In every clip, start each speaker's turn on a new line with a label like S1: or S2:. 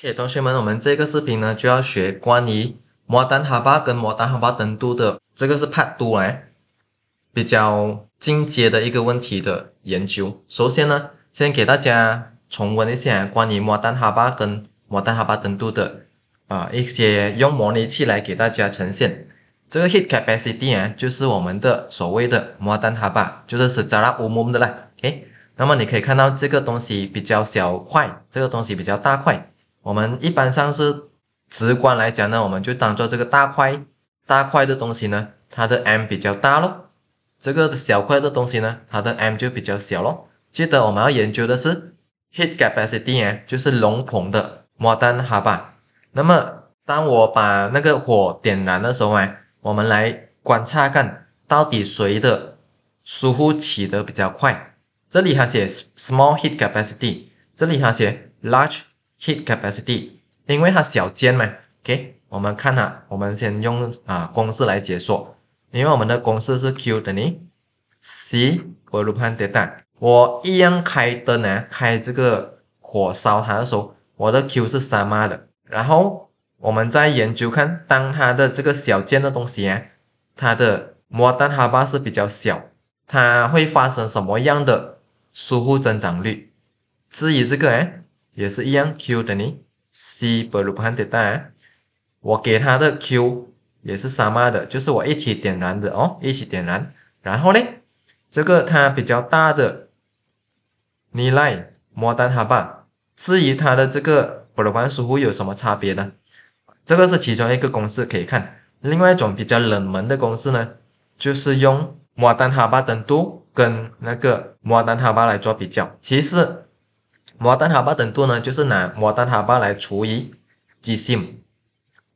S1: OK，同学们，我们这个视频呢就要学关于摩丹哈巴跟摩丹哈巴登度的，这个是帕度嘞，比较进阶的一个问题的研究。首先呢，先给大家重温一下关于摩丹哈巴跟摩丹哈巴登度的啊一些用模拟器来给大家呈现。这个 h e a t cap a c i t y 啊，就是我们的所谓的摩丹哈巴，就是 stala umum 的啦。OK，那么你可以看到这个东西比较小块，这个东西比较大块。我们一般上是直观来讲呢，我们就当做这个大块大块的东西呢，它的 m 比较大咯。这个小块的东西呢，它的 m 就比较小咯。记得我们要研究的是 heat capacity 哎，就是笼孔的摩 n 哈吧。那么当我把那个火点燃的时候啊，我们来观察看到底谁的疏忽起得比较快。这里它写 small heat capacity，这里它写 large。heat capacity，因为它小件嘛，OK，我们看啊，我们先用啊公式来解说。因为我们的公式是 Q 等于 C 我炉盘的蛋，我一样开灯呢，开这个火烧它的时候，我的 Q 是三码的？然后我们再研究看，当它的这个小件的东西啊，它的摩旦哈巴是比较小，它会发生什么样的输忽增长率？至于这个哎。也是一样，Q 等于 C 布朗汉的我给他的 Q 也是沙玛的，就是我一起点燃的哦，一起点燃。然后呢，这个它比较大的，你来摩丹哈巴，至于它的这个布朗汉似乎有什么差别呢？这个是其中一个公式可以看。另外一种比较冷门的公式呢，就是用摩丹哈巴等度跟那个摩丹哈巴来做比较，其实。摩丹哈巴等度呢，就是拿摩丹哈巴来除以极限。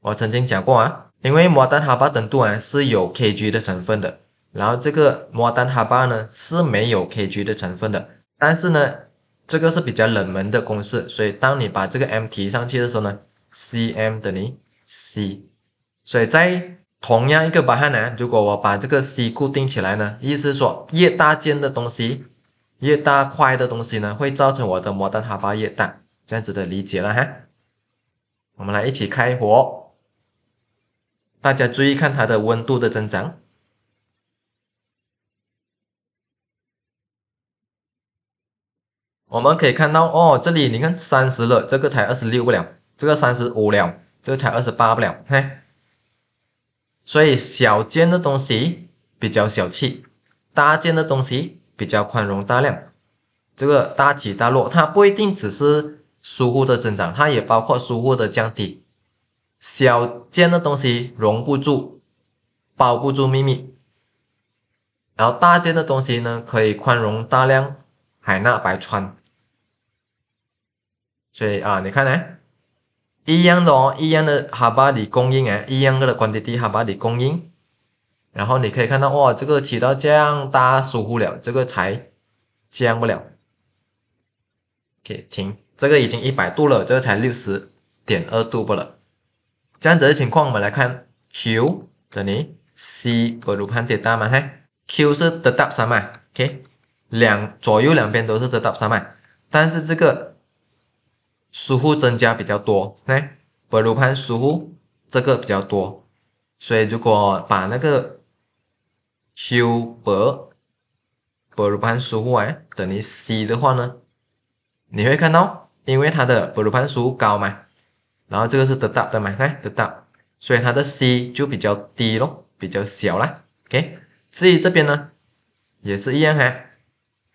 S1: 我曾经讲过啊，因为摩丹哈巴等度啊是有 kg 的成分的，然后这个摩丹哈巴呢是没有 kg 的成分的。但是呢，这个是比较冷门的公式，所以当你把这个 m 提上去的时候呢，c m 等于 c。所以在同样一个巴汉呢，如果我把这个 c 固定起来呢，意思说越大件的东西。越大块的东西呢，会造成我的摩登哈巴越大，这样子的理解了哈。我们来一起开火，大家注意看它的温度的增长。我们可以看到哦，这里你看三十了，这个才二十六不了，这个三十五了，这个才二十八不了，嘿。所以小件的东西比较小气，大件的东西。比较宽容大量，这个大起大落，它不一定只是输入的增长，它也包括输入的降低。小件的东西容不住，包不住秘密，然后大件的东西呢，可以宽容大量，海纳百川。所以啊，你看呢，一样的哦，一样的哈巴的供应啊，一样的 quantity 哈巴的供应。然后你可以看到，哇，这个起到降大疏忽了，这个才降不了。K 停，这个已经一百度了，这个才六十点二度不了。这样子的情况，我们来看 Q 等于 c 伯努潘铁点大吗？嗨，Q 是得到山脉 o k 两左右两边都是得到山脉，但是这个疏忽增加比较多，来伯努潘疏忽这个比较多，所以如果把那个。Q 伯伯鲁潘数外等于 C 的话呢，你会看到，因为它的伯鲁潘数高嘛，然后这个是得到的嘛，看得到，所以它的 C 就比较低咯，比较小啦。OK，至于这边呢，也是一样哈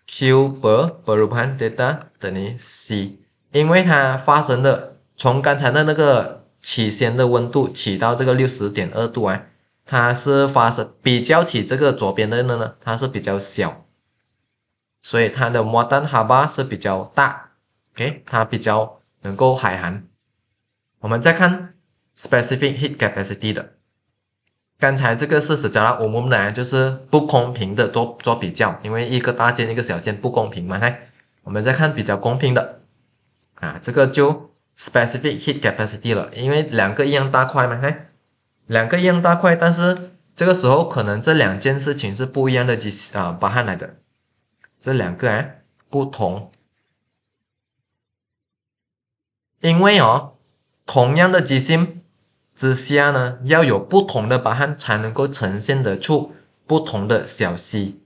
S1: ，Q 伯伯鲁潘 d e t a 等于 C，因为它发生的从刚才的那个起先的温度起到这个六十点二度啊。它是发生比较起这个左边的呢，它是比较小，所以它的 modern harbor 是比较大，OK，它比较能够海涵。我们再看 specific heat capacity 的，刚才这个事实讲了，我们俩就是不公平的做做比较，因为一个大件一个小件不公平嘛，哎，我们再看比较公平的，啊，这个就 specific heat capacity 了，因为两个一样大块嘛，哎。两个一样大块，但是这个时候可能这两件事情是不一样的机啊，巴汉来的，这两个哎不同，因为哦，同样的机芯之下呢，要有不同的巴汉才能够呈现得出不同的小溪。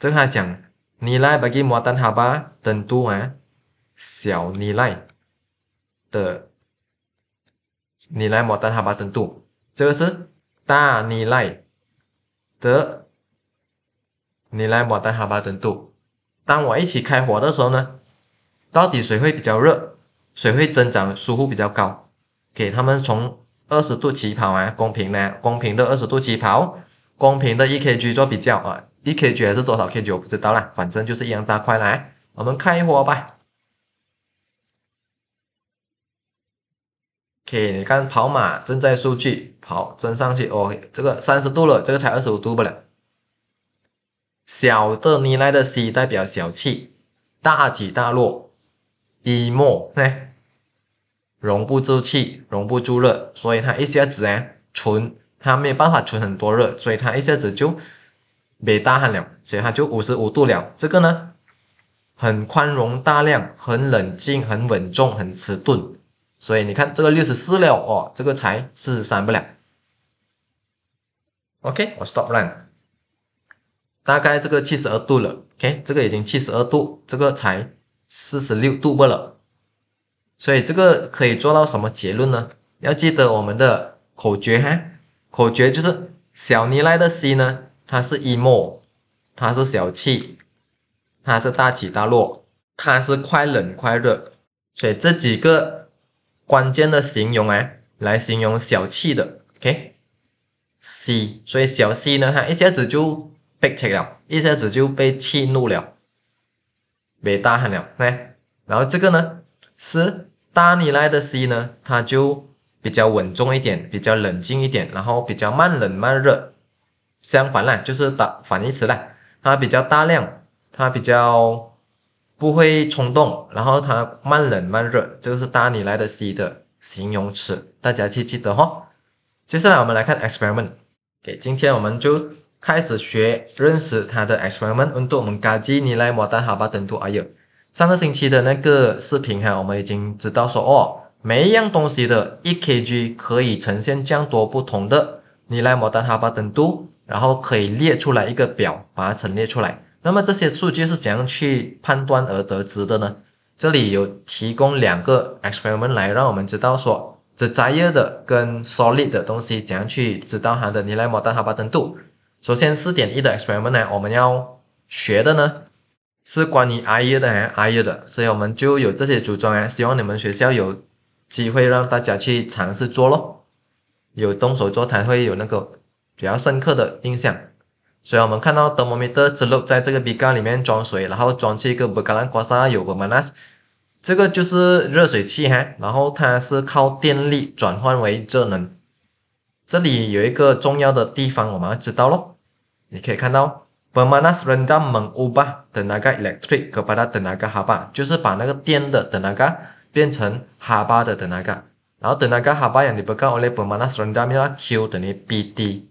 S1: 正话讲，你来把给摩登哈巴等多啊，小你来的，你来摩登哈巴等多。这是，大你来，的，你来，我的好吧，等度。当我一起开火的时候呢，到底谁会比较热，谁会增长舒服比较高？给他们从二十度起跑啊，公平的，公平的二十度起跑，公平的一 KG 做比较啊，一 KG 还是多少 KG 我不知道啦，反正就是一样大块来，我们开火吧。你看，跑马正在数据跑，增上去哦，这个三十度了，这个才二十五度不了。小的你来的 C 代表小气，大起大落，一末，哎，容不住气，容不住热，所以它一下子哎存，它没有办法存很多热，所以它一下子就没大汗了，所以它就五十五度了。这个呢，很宽容大量，很冷静，很稳重，很迟钝。所以你看这个六十四了哦，这个才四十三不了。OK，我 stop run，大概这个七十二度了。OK，这个已经七十二度，这个才四十六度不了。所以这个可以做到什么结论呢？要记得我们的口诀哈，口诀就是小尼来的 C 呢，它是 emo，它是小气，它是大起大落，它是快冷快热。所以这几个。关键的形容哎，来形容小气的，OK？C，所以小 C 呢，他一下子就被气了，一下子就被气怒了，没大汉了，哎。然后这个呢，是大你来的 C 呢，他就比较稳重一点，比较冷静一点，然后比较慢冷慢热。相反了，就是打反义词了，它比较大量，它比较。不会冲动，然后它慢冷慢热，这个是搭你来的 C 的形容词，大家切记得哈。接下来我们来看 experiment，OK，今天我们就开始学认识它的 experiment。温度我们加几你来摩丹哈巴登度而已。上个星期的那个视频哈，我们已经知道说哦，每一样东西的 1kg 可以呈现这样多不同的尼来摩丹哈巴登度，然后可以列出来一个表，把它陈列出来。那么这些数据是怎样去判断而得知的呢？这里有提供两个 experiment 来让我们知道说，这液的跟 solid 的东西怎样去知道它的临界摩尔哈巴登度。首先四点一的 experiment 呢，我们要学的呢，是关于 i e 的还是 i e 的，所以我们就有这些组装啊。希望你们学校有机会让大家去尝试做咯，有动手做才会有那个比较深刻的印象。所以我们看到德摩米特之路在这个笔杆里面装水，然后装起一个不格榄瓜沙有不曼纳斯，这个就是热水器哈。然后它是靠电力转换为热能。这里有一个重要的地方我们要知道喽。你可以看到不曼纳斯扔到门屋吧的哪个 electric 可把它的那个哈巴，就是把那个电的的那个变成哈巴的的那个，然后的那个哈巴用的不光用来不曼纳斯扔到门啦 Q 等于 PT。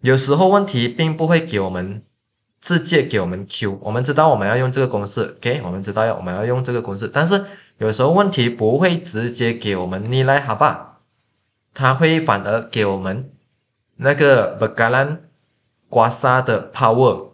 S1: 有时候问题并不会给我们直接给我们 Q，我们知道我们要用这个公式，OK，我们知道要我们要用这个公式，但是有时候问题不会直接给我们，你来哈吧，他会反而给我们那个不 a n 刮痧的 power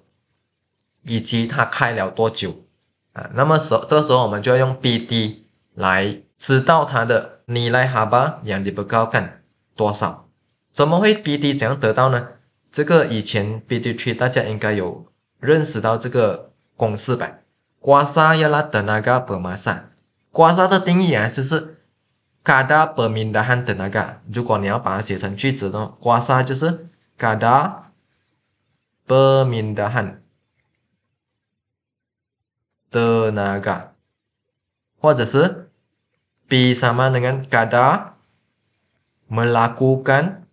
S1: 以及它开了多久啊，那么时这时候我们就要用 BD 来知道它的你来哈吧，让你不高干多少，怎么会 BD 怎样得到呢？这个以前 B D t 大家应该有认识到这个公式吧？瓜萨要拉德那个伯马萨，瓜萨的定义啊，就是嘎达伯明达汉德那个。如果你要把它写成句子的话，瓜萨就是嘎达伯明达汉德那个，或者是 B 上面那个嘎达 m 拉 l 干。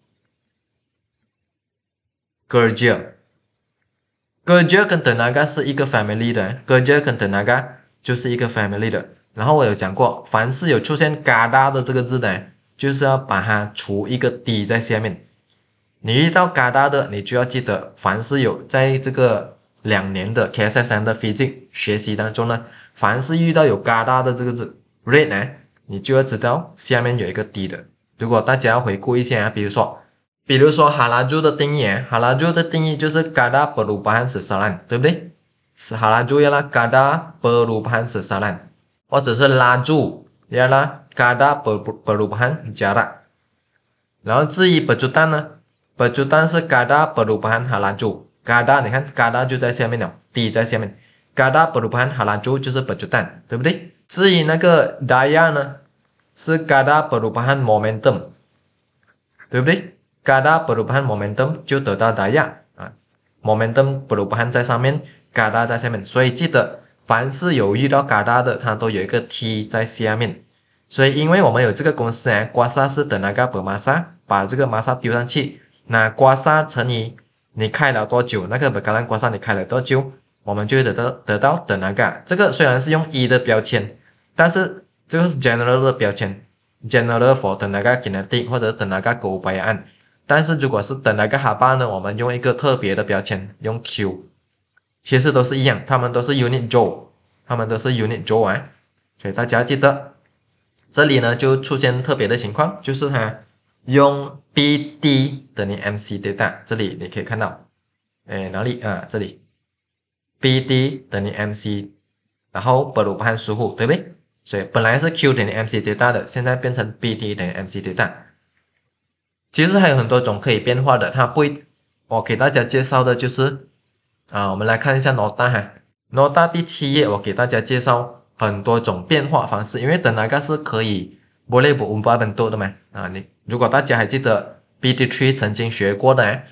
S1: g r e a 儿姐，哥儿姐跟等哪个是一个 family 的？g 哥儿姐跟等哪个就是一个 family 的？然后我有讲过，凡是有出现嘎哒的这个字呢，就是要把它除一个 d 在下面。你遇到嘎哒的，你就要记得，凡是有在这个两年的 KS and p h y i 学习当中呢，凡是遇到有嘎哒的这个字 read 呢，你就要知道下面有一个 d 的。如果大家要回顾一下啊，比如说。比如说，哈拉住的定义，哈拉住的定义就是 “kada perubahan selan”，对不对？是哈拉住要啦 “kada perubahan selan”，或者是拉住要啦 “kada per perubahan jarak”。然后至于不触弹呢？不触弹是 “kada perubahan 哈拉住 ”，“kada” 你看 “kada” 就在下面了，地在下面，“kada perubahan 哈拉住”就是不触弹，对不对？至于那个 “daya” 呢，是 “kada perubahan momentum”，对不对？加拉，变化 momentum 就得到力啊。momentum 变化在上面，嘎达在下面，所以记得凡是有遇到嘎达的，它都有一个 t 在下面。所以因为我们有这个公式啊，刮痧是等那个伯玛莎把这个玛莎丢上去，那刮痧乘以你开了多久，那个橄榄刮痧你开了多久，我们就会得到得到等那个。这个虽然是用一的标签，但是这个是 general 的标签，general for 等那个 kinetic 或者等那个 g a o n y 按，但是如果是等那个哈巴呢？我们用一个特别的标签，用 Q，其实都是一样，他们都是 Unit j o e 他们都是 Unit j o e 啊。所以大家记得，这里呢就出现特别的情况，就是哈，用 BD 等于 MC 对 a 这里你可以看到，哎哪里啊？这里 BD 等于 MC，然后布鲁班疏忽，对不对？所以本来是 Q 等于 MC 对 a 的，现在变成 BD 等于 MC 对 a 其实还有很多种可以变化的，它不一。我给大家介绍的就是，啊，我们来看一下诺大哈，诺大第七页，我给大家介绍很多种变化方式，因为等那个是可以不内部五百很多的嘛。啊，你如果大家还记得 B D C 曾经学过的，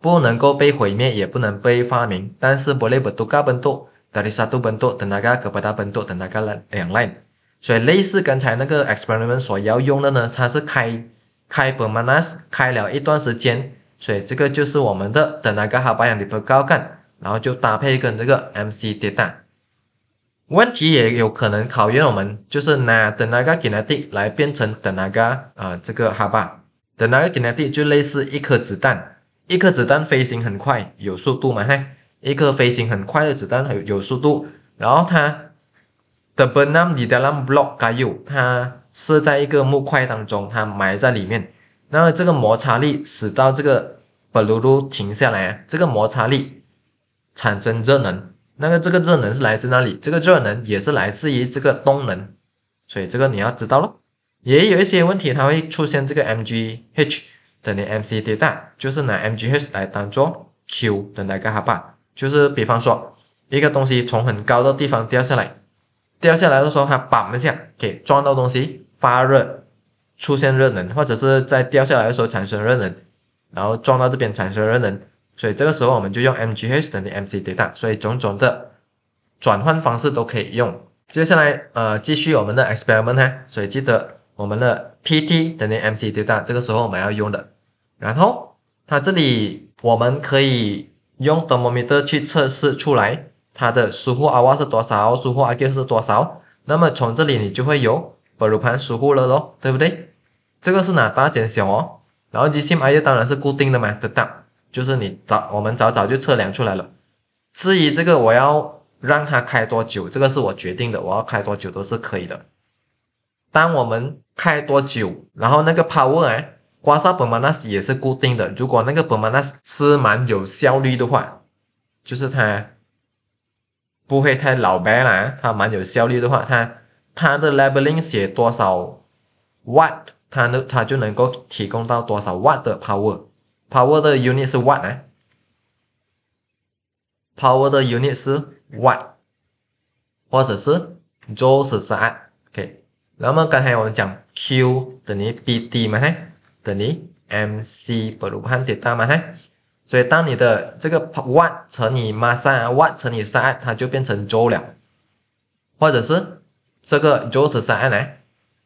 S1: 不能够被毁灭，也不能被发明，但是可以变成不同，从一种等那个变成另一种等那个的。所以类似刚才那个 experiment 所要用的呢，它是开开 permanence 开了一段时间，所以这个就是我们的的那个哈巴养的不够干，然后就搭配跟这个 M C 炮弹。问题也有可能考验我们，就是拿的那个 kinetic 来变成的那个啊这个哈巴，的那个 kinetic 就类似一颗子弹，一颗子弹飞行很快，有速度嘛？嘿，一颗飞行很快的子弹，有有速度，然后它。The b o n t o m l i t l e block guyu，它是在一个木块当中，它埋在里面。那这个摩擦力使到这个 b a l l 停下来，这个摩擦力产生热能。那个这个热能是来自哪里？这个热能也是来自于这个动能。所以这个你要知道咯。也有一些问题，它会出现这个 mgh 等于 mcdt，就是拿 mgh 来当做 Q 的那个哈吧，就是比方说一个东西从很高的地方掉下来。掉下来的时候，它绑一下给撞到东西，发热，出现热能，或者是在掉下来的时候产生热能，然后撞到这边产生热能，所以这个时候我们就用 mgh 等于 mc d a t a 所以种种的转换方式都可以用。接下来呃，继续我们的 experiment 哈，所以记得我们的 pt 等于 mc d a t a 这个时候我们要用的。然后它这里我们可以用 thermometer 去测试出来。它的输出啊瓦是多少，输出啊叫是多少，那么从这里你就会有把鲁盘疏忽了咯，对不对？这个是拿大减小，哦，然后机器啊叫当然是固定的嘛，对吧？就是你早我们早早就测量出来了。至于这个我要让它开多久，这个是我决定的，我要开多久都是可以的。当我们开多久，然后那个 power 刮痧本嘛，那也是固定的。如果那个本嘛那是是蛮有效率的话，就是它。不会太老白啦，它蛮有效率的话，它它的 l a b e l i n g 写多少 what，它能它就能够提供到多少 what 的 power，power 的 unit 是 what 呢，power 的 unit 是 what，或者是 o 焦是啥？OK，那么刚才我们讲 Q 等于 P T 嘛，嘿，等于 M C 乘铁它嘛，嘿。所以当你的这个 w a t 乘以 mass w a t 乘以 s，它就变成 j o 或者是这个 j o 三呢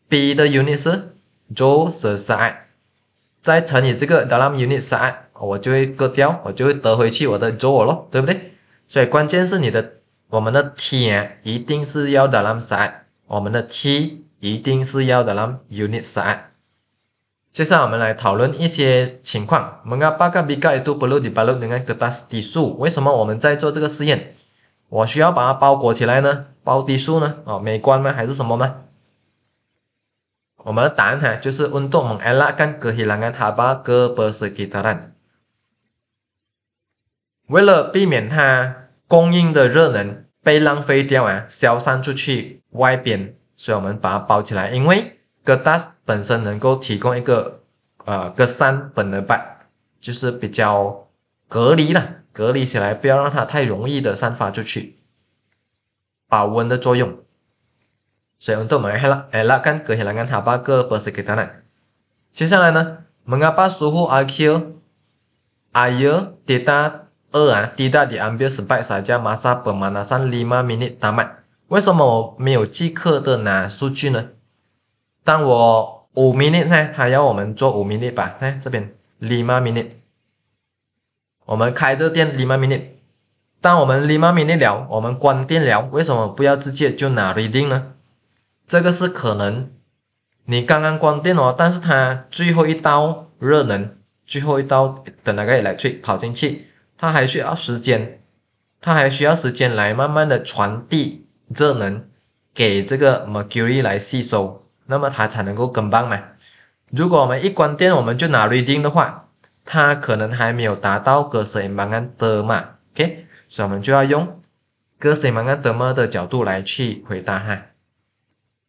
S1: ？B 的 unit 是 j o 三。再乘以这个 l a e unit s，我就会割掉，我就会得回去我的 j o 咯，对不对？所以关键是你的我们的 T 一定是要 the u 我们的 T 一定是要 the unit s。接下来我们来讨论一些情况。我们个八个比较一度暴露的暴露，你看大是低为什么我们在做这个试验？我需要把它包裹起来呢？包低数呢？哦，美观吗？还是什么吗？我们的答案哈，就是温度蒙艾拉跟隔些栏杆它把个波斯给它挡，为了避免它供应的热能被浪费掉啊，消散出去外边，所以我们把它包起来，因为。个 DAS 本身能够提供一个，呃，个三本的板，就是比较隔离了，隔离起来，不要让它太容易的散发出去，保温的作用。所以，我们都来看了，看了，看个些个，看它八个波色给它呢。接下来呢，mengapa suhu a k i r air d a e r h i d a diambil sebaik saja masa pemanasan lima minit tamat？为什么我没有即刻的拿数据呢？当我五 minute 呢？他要我们做五 minute 吧？来这边，l i minute。我们开这店 l i minute。当我们立马 minute 聊，我们关店聊，为什么不要直接就拿 reading 呢？这个是可能，你刚刚关店哦，但是它最后一道热能，最后一道等哪个 electric 跑进去，它还需要时间，它还需要时间来慢慢的传递热能给这个 mercury 来吸收。那么它才能够更棒嘛？如果我们一关电我们就拿 reading 的话，它可能还没有达到格塞曼恩的嘛，OK？所以，我们就要用格塞曼恩德嘛的角度来去回答哈。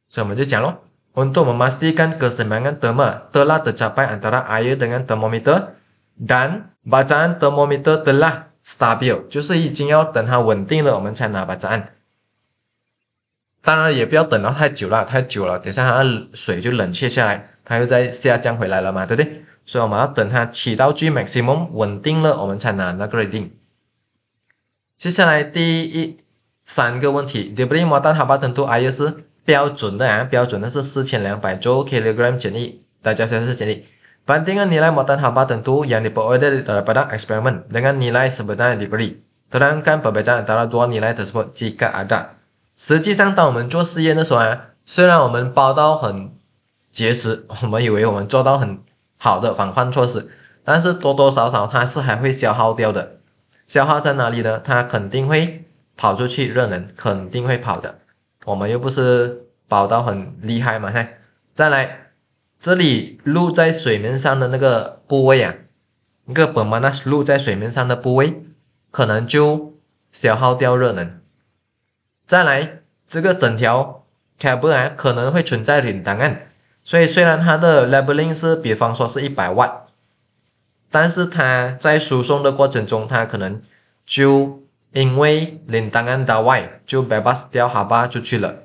S1: 所以，我们就讲喽。Untuk memastikan kesesuaian t e r m o m e t e l a h tercapai antara air dengan termometer dan bacaan termometer telah stabil，就是已经要等它稳定了，我们才拿。当然也不要等到太久了，太久了，等下它水就冷却下来，它又再下降回来了嘛，对不对？所以我们要等它起到最 maximum 稳定了，我们才能那个定。接下来第一三个问题 d e r i d e r y モダンハバ程度 o IS 标准的啊，标准的是四千两百周 kilogram 简历，大家先记成立。bandingan nilai モダンハバ程度 yang diporder d a l a p e r a a e x p e r i m e n dengan nilai sebenar d e l i r terangkan perbezaan antara dua nilai tersebut jika ada。实际上，当我们做实验的时候啊，虽然我们包到很结实，我们以为我们做到很好的防范措施，但是多多少少它是还会消耗掉的。消耗在哪里呢？它肯定会跑出去热能，肯定会跑的。我们又不是包到很厉害嘛？看，再来，这里露在水面上的那个部位啊，一个本膜呢，露在水面上的部位，可能就消耗掉热能。再来，这个整条开不来，可能会存在零档案。所以虽然它的 labeling 是，比方说是一百万，但是它在输送的过程中，它可能就因为零档案到外就 bypass 掉哈巴出去了。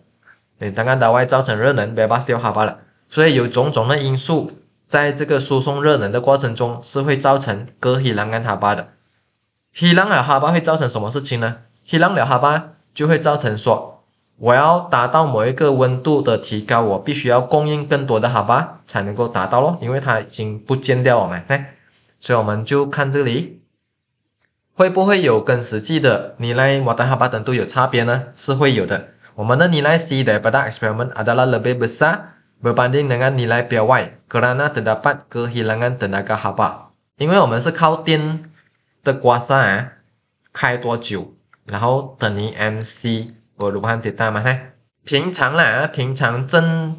S1: 零档案到外造成热能 bypass 掉哈巴了。所以有种种的因素，在这个输送热能的过程中，是会造成过热冷跟哈巴的。过热了哈巴会造成什么事情呢？过热了哈巴。就会造成说，我要达到某一个温度的提高，我必须要供应更多的哈巴才能够达到喽，因为它已经不见掉我们，所以我们就看这里，会不会有跟实际的尼莱摩的哈巴等度有差别呢？是会有的。我们的尼莱 C 的爆炸 experiment adalah lebih besar berbanding dengan nilai piawaik，kerana terdapat kehilangan tenaga haba，因为我们是靠电的刮痧、啊，开多久。然后等于 M C 不如潘迭代嘛？嘿，平常啦，平常真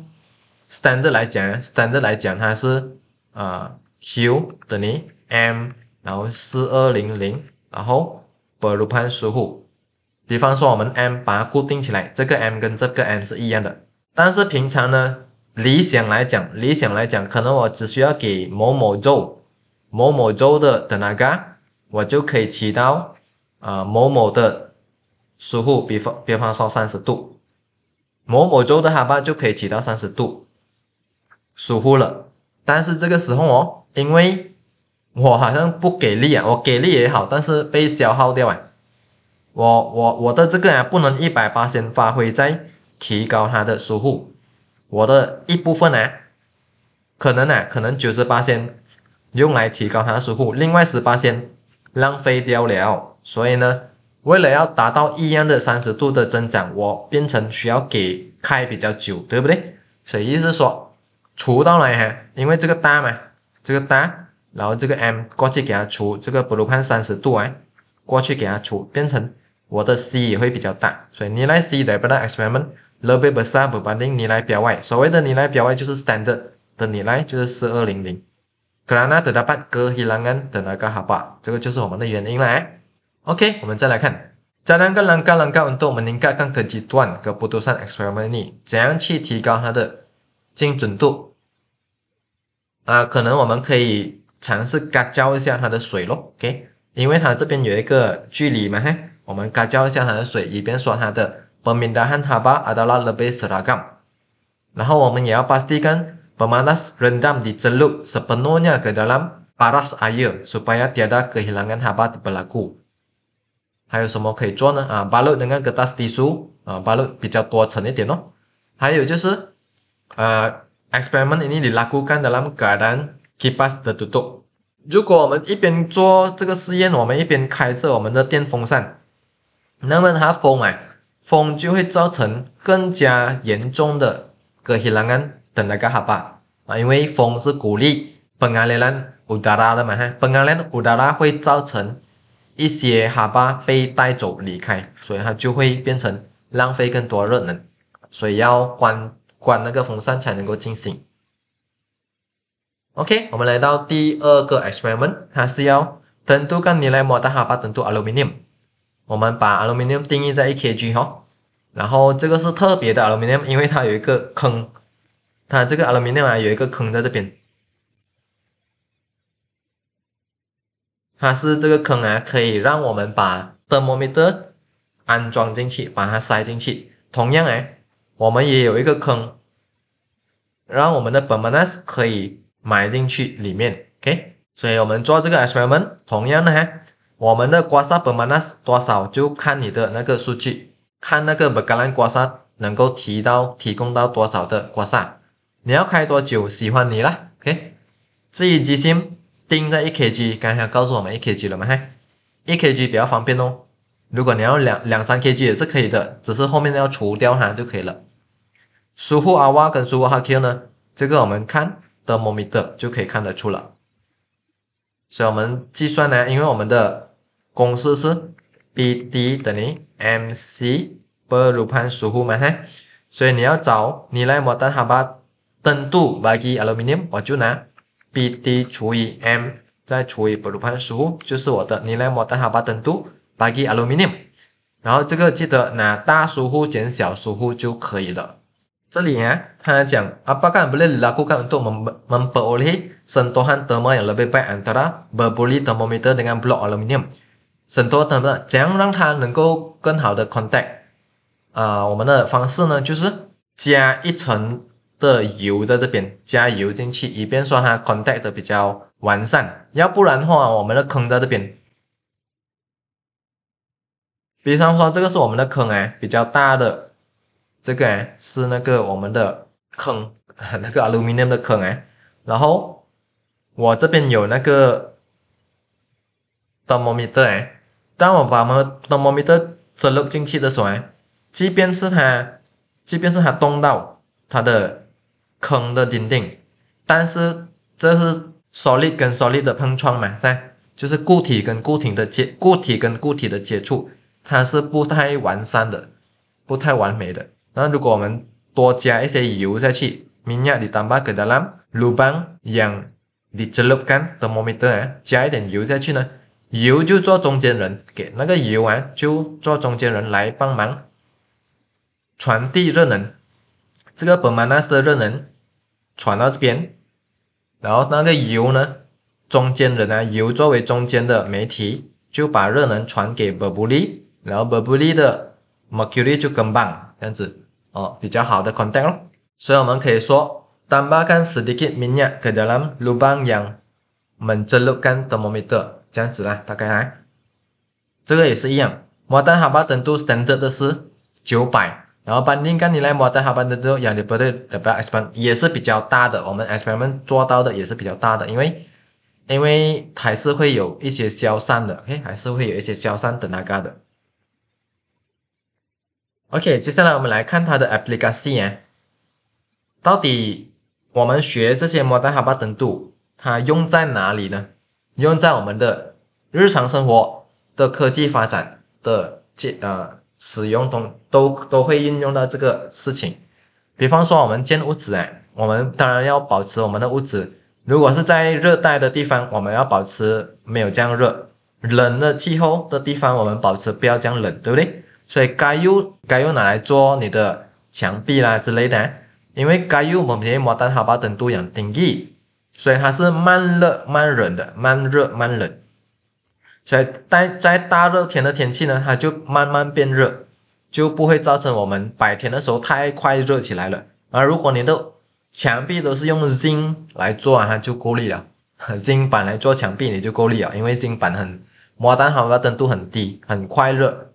S1: ，standard 来讲，r d 来讲，它是，呃，Q 等于 M，然后四二零零，然后不如潘师傅。比方说，我们 M 把它固定起来，这个 M 跟这个 M 是一样的。但是平常呢，理想来讲，理想来讲，可能我只需要给某某周，某某周的等那个，我就可以起到。啊，某某的疏忽，比方比方说三十度，某某州的海拔就可以起到三十度疏忽了。但是这个时候哦，因为我好像不给力啊，我给力也好，但是被消耗掉啊。我我我的这个啊，不能一百八先发挥在提高它的疏忽，我的一部分呢，可能呢，可能九十八先用来提高它疏忽，另外十八先浪费掉了。所以呢，为了要达到一样的三十度的增长，我变成需要给开比较久，对不对？所以意思是说，除到来哈，因为这个大嘛，这个大，然后这个 m 过去给它除，这个不如看三十度啊，过去给它除，变成我的 c 也会比较大。所以你来 c 的表达 experiment，little bit b a n 三不绑定，你来表外，所谓的你来表外就是 standard 的你来就是四二零零。格拉纳的达巴哥一栏根等了个好吧？这个就是我们的原因啦。OK，我们再来看，怎样个步骤步骤，为了我们增加个精度个 putusan eksperimen 呢？怎样去提高它的精准度？啊，可能我们可以尝试加浇一下它的水咯，OK？因为它这边有一个距离嘛，嘿，我们加浇一下它的水，一边刷它的表面的焊渣吧，达到两杯十拉港。然后我们也要把这根被马达浸湿，被全部地给它放入水里，这样子就不会有焊渣残留。还有什么可以做呢？啊，巴把那个格达蒂书，啊，巴那比较多层一点哦。还有就是，呃，experiment ini di laku kan dalam kajian kita sedutu。如果我们一边做这个实验，我们一边开着我们的电风扇，那么它风啊，风就会造成更加严重的格西兰安等那个下巴，啊，因为风是鼓励本阿雷兰有哒拉的嘛哈，风压力呢有哒拉会造成。一些哈巴被带走离开，所以它就会变成浪费更多热能，所以要关关那个风扇才能够进行。OK，我们来到第二个 experiment，它是要等度看尼龙毛搭哈巴，等度 aluminium。我们把 aluminium 定义在一 kg 哈，然后这个是特别的 aluminium，因为它有一个坑，它这个 aluminium 啊有一个坑在这边。它是这个坑啊，可以让我们把 thermometer 安装进去，把它塞进去。同样哎，我们也有一个坑，让我们的 permanence 可以埋进去里面。OK，所以我们做这个 experiment，同样的哈，我们的刮痧 permanence 多少就看你的那个数据，看那个木甘兰刮痧能够提到提供到多少的刮痧。你要开多久？喜欢你啦。o k 自意机芯。定在一 kg，刚才告诉我们一 kg 了嘛？嘿，一 kg 比较方便哦。如果你要两两三 kg 也是可以的，只是后面要除掉它就可以了。苏护阿瓦跟苏护阿 Q 呢？这个我们看的 t e r 就可以看得出了。所以，我们计算呢，因为我们的公式是 Bd 等于 mc per 卢潘疏护嘛？嘿，所以你要找你来摩丹哈巴吨度 bagi aluminium，我就拿。Bd 除以 m 再除以布鲁盘数，就是我的尼莱摩等效巴顿度，bagi aluminium。然后这个记得拿大数负减小数负就可以了。这里啊，他讲啊，巴干不勒拉古干温度门门门玻璃，圣托汉德玛有勒贝贝安，他啦，berboli termometer dengan blok aluminium。圣托他啦，想让他能够更好的 contact，啊，我们的方式呢就是加一层。的油在这边加油进去，以便说它 contact 的比较完善。要不然的话，我们的坑在这边。比方说，这个是我们的坑哎，比较大的，这个哎是那个我们的坑，那个 aluminum 的坑哎。然后我这边有那个 thermometer 哎，当我把我们 thermometer 注入进去的时候即便是它即便是它动到它的。坑的顶顶，但是这是 solid 跟 solid 的碰撞嘛？噻，就是固体跟固体的接，固体跟固体的接触，它是不太完善的，不太完美的。那如果我们多加一些油下去，尼亚的丹巴格的那，鲁邦让的直六干的么么哒啊，加一点油下去呢，油就做中间人，给那个油啊就做中间人来帮忙传递热能，这个本 a s 的热能。传到这边，然后那个油呢，中间人呢，油作为中间的媒体，就把热能传给 b u r c u r y 然后 b u r c u r y 的 mercury 就更棒这样子，哦，比较好的 contact 咯。所以我们可以说，当巴干 s t i a k 片呀，隔在两路棒上，encilkan termometer 这样子啦，大概还，这个也是一样。摩丹海拔等度 standard 的是九百。然后绑定概念类模块，它绑定度压力不对，呃，比较 expansion 也是比较大的。我们 experiment 做到的也是比较大的，因为因为还是会有一些消散的，OK，还是会有一些消散的那个的。OK，接下来我们来看它的 application，到底我们学这些模块它绑 d o 它用在哪里呢？用在我们的日常生活的科技发展的这呃。使用都都都会运用到这个事情，比方说我们建屋子哎，我们当然要保持我们的屋子，如果是在热带的地方，我们要保持没有降热，冷的气候的地方，我们保持不要降冷，对不对？所以该用该用来做你的墙壁啦之类的，因为该用我们用莫丹哈巴等度氧定义，所以它是慢热慢冷的，慢热慢冷。在在大热天的天气呢，它就慢慢变热，就不会造成我们白天的时候太快热起来了。而如果你的墙壁都是用 z i 锌来做，它就过力了。z i 锌板来做墙壁你就过力了，因为 z i 锌板很摩旦好巴顿度很低，很快热，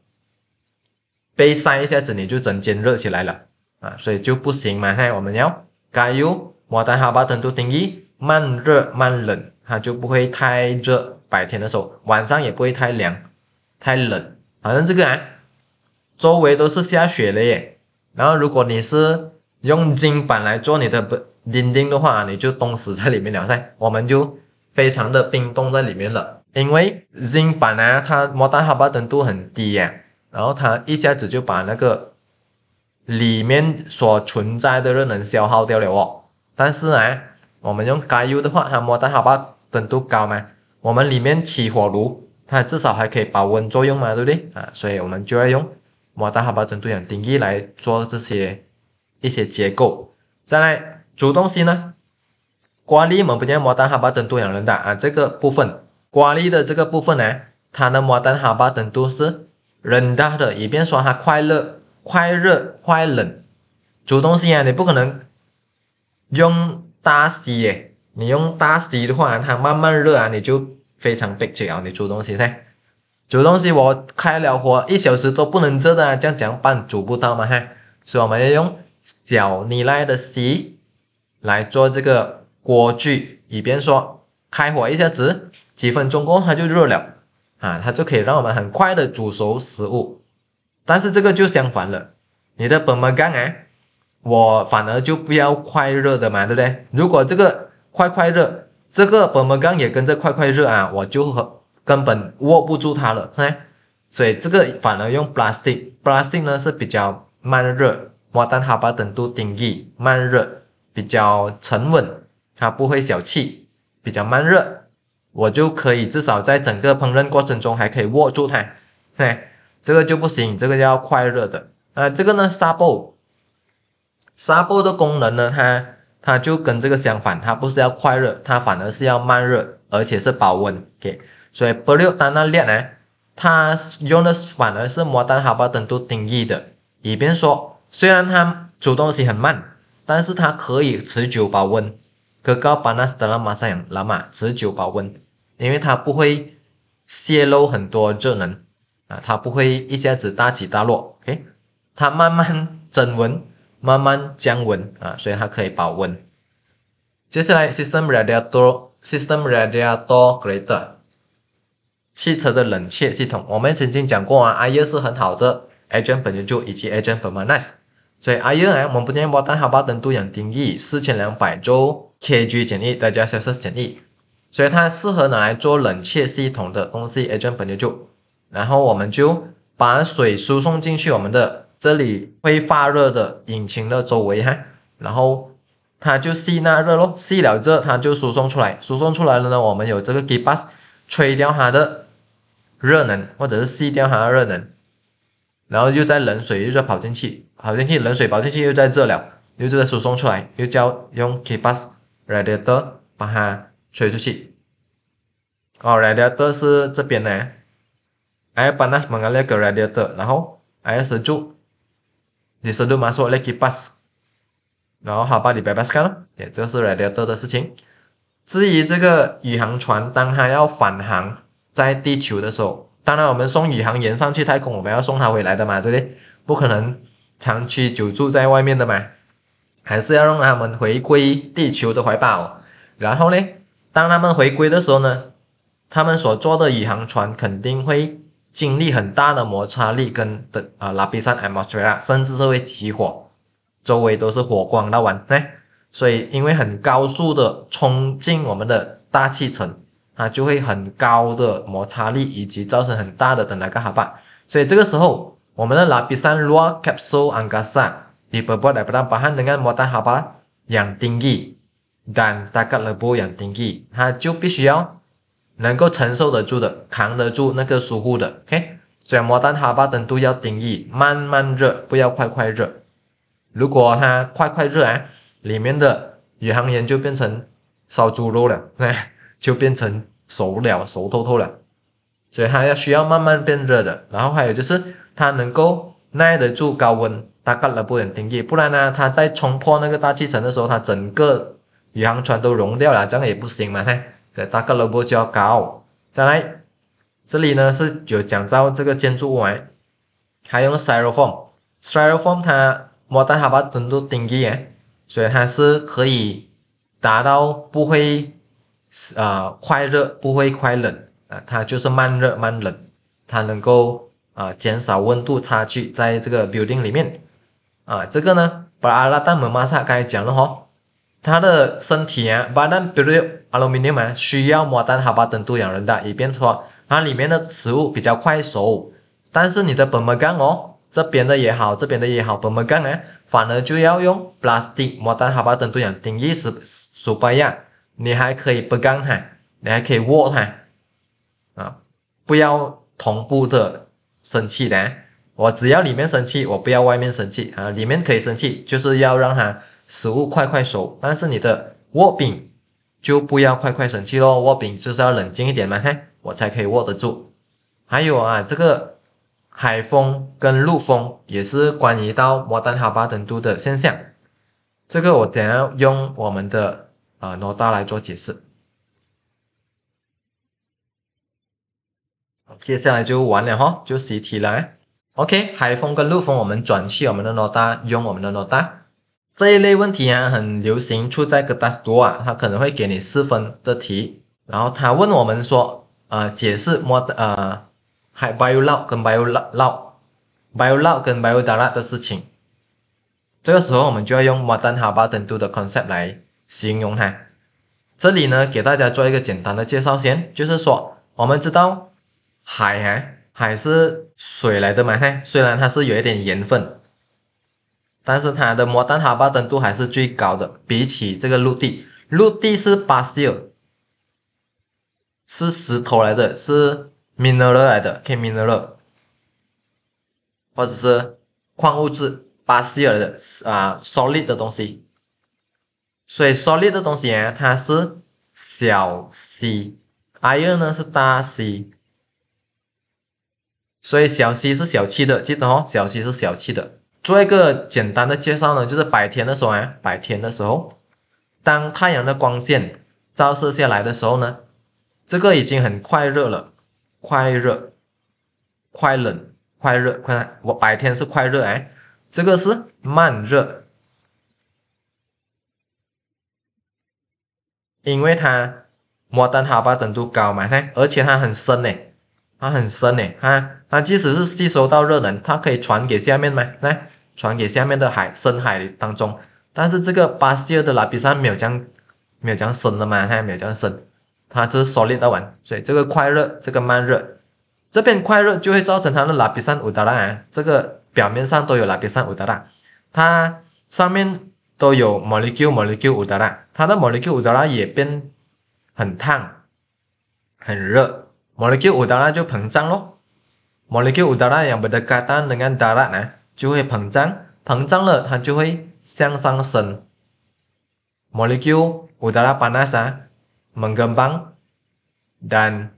S1: 被晒一下子你就整间热起来了啊，所以就不行嘛。那我们要加油，摩登好巴登度定义慢热慢冷，它就不会太热。白天的时候，晚上也不会太凉、太冷。反正这个啊，周围都是下雪的耶。然后，如果你是用金板来做你的冰钉的话，你就冻死在里面了噻。我们就非常的冰冻在里面了，因为金板呢，它摩尔哈巴温度很低呀。然后它一下子就把那个里面所存在的热能消耗掉了哦。但是啊，我们用柴油的话，它摩尔哈巴温度高嘛。我们里面起火炉，它至少还可以保温作用嘛，对不对？啊，所以我们就要用摩丹哈巴顿多元定义来做这些一些结构。再来煮东西呢，瓜力我们不讲摩丹哈巴顿多元人的啊，这个部分瓜力的这个部分呢，它的摩丹哈巴顿都是人大的，以便说它快乐、快热、快冷，煮东西啊，你不可能用大西耶。你用大 C 的话，它慢慢热啊，你就非常笨，只要你煮东西噻，煮东西我开了火一小时都不能热的啊，这样搅拌煮不到嘛哈，所以我们要用小你来的 C 来做这个锅具，以便说开火一下子几分钟过后它就热了啊，它就可以让我们很快的煮熟食物，但是这个就相反了，你的本温干啊，我反而就不要快热的嘛，对不对？如果这个快快热，这个伯伯杠也跟着快快热啊，我就和根本握不住它了，对。所以这个反而用 plastic，plastic 呢是比较慢热，我等它把等度定义慢热，比较沉稳，它不会小气，比较慢热，我就可以至少在整个烹饪过程中还可以握住它，对。这个就不行，这个要快热的。啊，这个呢，砂布，砂布的功能呢，它。它就跟这个相反，它不是要快热，它反而是要慢热，而且是保温。OK，所以波六单那热呢，它用的反而是摩丹哈巴等度定义的，以便说，虽然它主动性很慢，但是它可以持久保温。哥高巴纳斯德拉马赛扬喇持久保温，因为它不会泄露很多热能啊，它不会一下子大起大落。OK，它慢慢增温。慢慢降温啊，所以它可以保温。接下来，system radiator system radiator r e a t e r 汽车的冷却系统。我们曾经讲过啊 a i r 是很好的 agent 本身就以及 agent 本 a n n c e 所以 r 1我们不念波，但它把温度氧定义四千两百周 kg 减一，大家小心减一。所以它适合拿来做冷却系统的东西 agent 本身就。然后我们就把水输送进去我们的。这里会发热的引擎的周围哈，然后它就吸那热喽，吸了热它就输送出来，输送出来了呢，我们有这个 u s 吹掉它的热能或者是吸掉它的热能，然后又在冷水又在跑进去，跑进去冷水跑进去又在热了，又再输送出来，又叫用 u s radiator 把它吹出去，哦 radiator 是这边呢，一般是我们那个 radiator，然后也是就你是罗马说 lucky b u s 然后好把李白 pass 干了，哎，这是 radio 的事情。至于这个宇航船，当它要返航在地球的时候，当然我们送宇航员上去太空，我们要送他回来的嘛，对不对？不可能长期久住在外面的嘛，还是要让他们回归地球的怀抱。然后呢，当他们回归的时候呢，他们所坐的宇航船肯定会。经历很大的摩擦力跟的啊，拉比山埃摩斯拉，甚至是会起火，周围都是火光那完呢，所以因为很高速的冲进我们的大气层，它就会很高的摩擦力以及造成很大的的那个哈巴。所以这个时候，我们的拉比山罗阿 capsule 安加萨，底部不不不包含那个摩大哈巴，样 tinggi，dan takat lebu yang tinggi，它就必须要。能够承受得住的、扛得住那个疏忽的，OK。所以摩登、哈巴等都要定义慢慢热，不要快快热。如果它快快热啊，里面的宇航员就变成烧猪肉了，哎，就变成熟了、熟透透了。所以它要需要慢慢变热的。然后还有就是它能够耐得住高温，大概了不能定义，不然呢，它在冲破那个大气层的时候，它整个宇航船都融掉了，这样也不行嘛，嘿。个大概有就要高，再来，这里呢是有讲到这个建筑物，还用 styrofoam，styrofoam 它莫得它要温度定级诶，所以它是可以达到不会啊快热不会快冷啊，它就是慢热慢冷，它能够啊减少温度差距在这个 building 里面啊，这个呢把阿拉达姆玛萨刚才讲了吼，他的身体啊，不然比如。Hello, minion 们，需要摩丹哈巴登度养人的，一边说，它里面的食物比较快熟，但是你的本么干哦？这边的也好，这边的也好，本么干呢？反而就要用 plastic 摩丹哈巴登度养定义是薯板样。你还可以不干它，你还可以握它啊！不要同步的生气的，我只要里面生气，我不要外面生气啊！里面可以生气，就是要让它食物快快熟，但是你的握柄。就不要快快生气喽，握柄就是要冷静一点嘛，嘿，我才可以握得住。还有啊，这个海风跟陆风也是关于到摩登哈巴等度的现象，这个我等下用我们的啊罗大来做解释？接下来就完了哈，就习题了。OK，海风跟陆风，我们转去我们的罗大，用我们的罗大。这一类问题啊很流行，出在个大学多啊，他可能会给你四分的题，然后他问我们说，呃，解释 mo 呃还 biology 跟 biology biology 跟 b i o d o g y 的事情，这个时候我们就要用 modern habitat 的 concept 来形容它。这里呢给大家做一个简单的介绍先，就是说我们知道海啊海是水来的嘛，嘿，虽然它是有一点盐分。但是它的摩丹哈巴等度还是最高的，比起这个陆地，陆地是巴西尔，是石头来的是 mineral 来的，以 mineral，或者是矿物质巴西尔的啊 solid 的东西，所以 solid 的东西呢，它是小 r 还有呢是大 c。所以小 c 是小气的，记得哦，小 c 是小气的。做一个简单的介绍呢，就是白天的时候啊，白天的时候，当太阳的光线照射下来的时候呢，这个已经很快热了，快热，快冷，快热，快我白天是快热哎，这个是慢热，因为它摩登好巴等度高嘛，它，而且它很深呢，它很深呢，它，它即使是吸收到热能，它可以传给下面吗？来。传给下面的海深海的当中，但是这个巴西尔的拉笔山没有这样，没有这样深的嘛，它也没有这样深，它只是缩裂到完，所以这个快热，这个慢热，这边快热就会造成它的拉笔山乌达拉，这个表面上都有拉笔山乌达拉，它上面都有 molecule molecule 乌达拉，它的 molecule 乌达拉也变很烫，很热，molecule 乌达拉就膨胀咯，molecule 乌达拉也变得加大，能量加大呢。就会膨胀，膨胀了它就会向上升。分子有哪拉板那些，门根板、氮、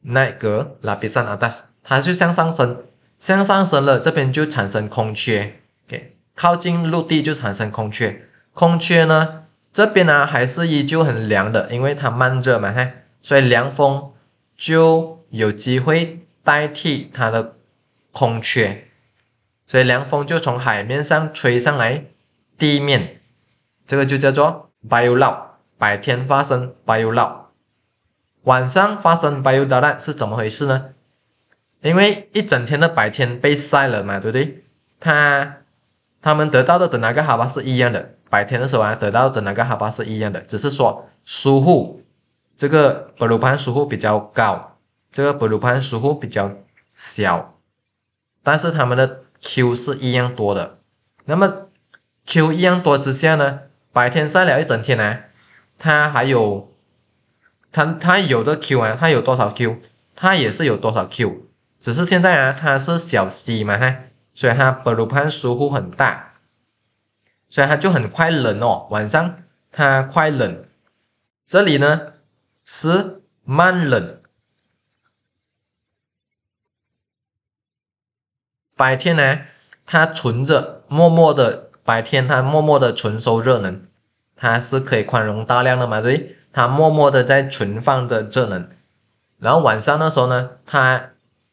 S1: 奈格、拉皮上啊，它就向上升，向上升了，这边就产生空缺，靠近陆地就产生空缺。空缺呢，这边呢还是依旧很凉的，因为它慢热嘛，所以凉风就有机会代替它的空缺。所以凉风就从海面上吹上来，地面，这个就叫做 bio l 漏，白天发生 bio l 漏，晚上发生 bio l 漏，是怎么回事呢？因为一整天的白天被晒了嘛，对不对？他他们得到的那个哈巴是一样的，白天的时候啊得到的那个哈巴是一样的，只是说疏忽这个布鲁潘疏忽比较高，这个布鲁潘疏忽比较小，但是他们的。Q 是一样多的，那么 Q 一样多之下呢，白天晒了一整天啊，它还有，它它有的 Q 啊，它有多少 Q，它也是有多少 Q，只是现在啊，它是小 C 嘛哈，所以它波 l 潘疏忽很大，所以它就很快冷哦，晚上它快冷，这里呢是慢冷。白天呢，它存着，默默的，白天它默默的存收热能，它是可以宽容大量的嘛？对，它默默的在存放着热能，然后晚上的时候呢，它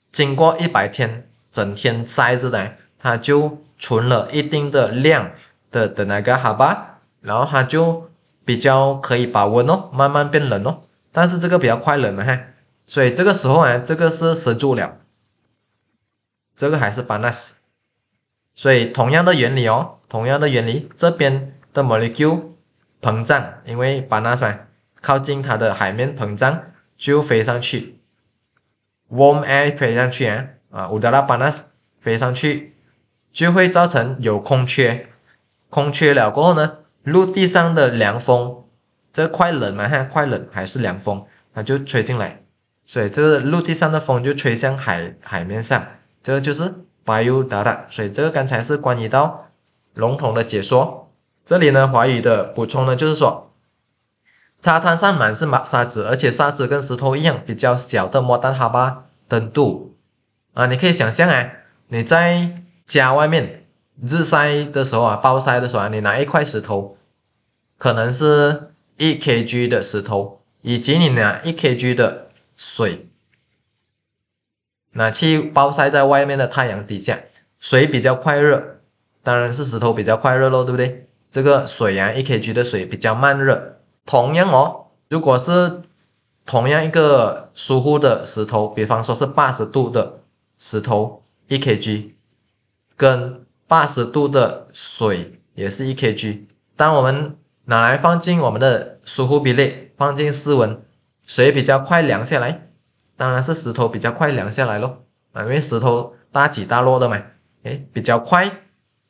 S1: 经过一白天整天晒着呢，它就存了一定的量的的那个，好吧，然后它就比较可以保温哦，慢慢变冷哦，但是这个比较快冷了哈，所以这个时候呢，这个是十住了。这个还是 n 那 s 所以同样的原理哦，同样的原理，这边的 molecule 膨胀，因为 a 那山靠近它的海面膨胀就飞上去，warm air 飞上去啊，啊，我的 n a s 飞上去，就会造成有空缺，空缺了过后呢，陆地上的凉风，这快冷嘛哈，快冷还是凉风，它就吹进来，所以这个陆地上的风就吹向海海面上。这个就是白油打蜡，所以这个刚才是关于到笼统的解说。这里呢，华语的补充呢，就是说，沙滩上满是沙子，而且沙子跟石头一样，比较小的莫丹哈巴等度啊，你可以想象哎，你在家外面日晒的时候啊，暴晒的时候啊，你拿一块石头，可能是一 kg 的石头，以及你拿一 kg 的水。那气包晒在外面的太阳底下，水比较快热，当然是石头比较快热喽，对不对？这个水啊，一 kg 的水比较慢热。同样哦，如果是同样一个疏忽的石头，比方说是八十度的石头一 kg，跟八十度的水也是一 kg。当我们拿来放进我们的疏忽比例，放进室温，水比较快凉下来。当然是石头比较快凉下来咯，啊，因为石头大起大落的嘛，诶，比较快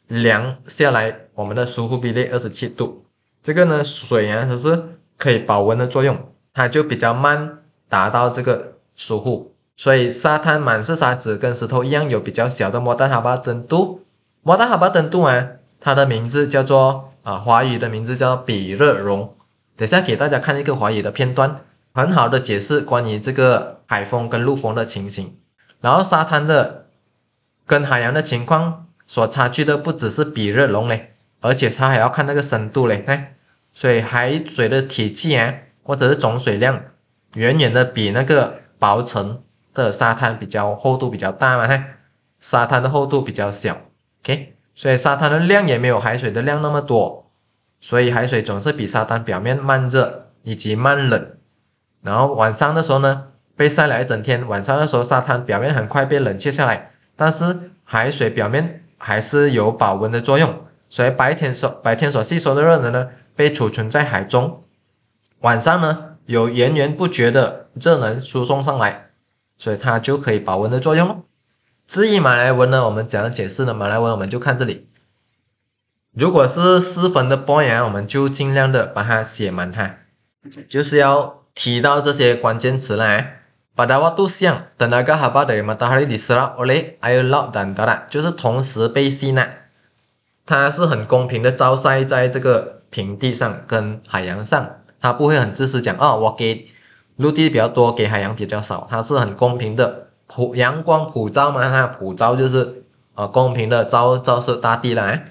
S1: 凉下来。我们的舒服比例二十七度，这个呢，水啊它是可以保温的作用，它就比较慢达到这个舒服，所以沙滩满是沙子，跟石头一样有比较小的摩登哈巴登度，摩登哈巴登度啊，它的名字叫做啊，华语的名字叫比热容。等下给大家看一个华语的片段，很好的解释关于这个。海风跟陆风的情形，然后沙滩的跟海洋的情况所差距的不只是比热容嘞，而且它还要看那个深度嘞，所以海水的体积啊或者是总水量远远的比那个薄层的沙滩比较厚度比较大嘛，看，沙滩的厚度比较小，OK，所以沙滩的量也没有海水的量那么多，所以海水总是比沙滩表面慢热以及慢冷，然后晚上的时候呢。被晒了一整天，晚上的时候，沙滩表面很快被冷却下来，但是海水表面还是有保温的作用，所以白天所白天所吸收的热能呢，被储存在海中，晚上呢，有源源不绝的热能输送上来，所以它就可以保温的作用了。至于马来文呢，我们怎样解释呢？马来文我们就看这里，如果是四分的波言，我们就尽量的把它写满它，就是要提到这些关键词来。把 a r i m 等 t 个哈巴 r i 嘛，i 哈 e r a 了，O.K.，还有 a 蛋，牠啦，就是同时被吸纳。它是很公平的，照晒在这个平地上跟海洋上，它不会很自私讲，哦，我给陆地比较多，给海洋比较少，它是很公平的，普阳光普照嘛，那普照就是呃公平的照照射大地啦。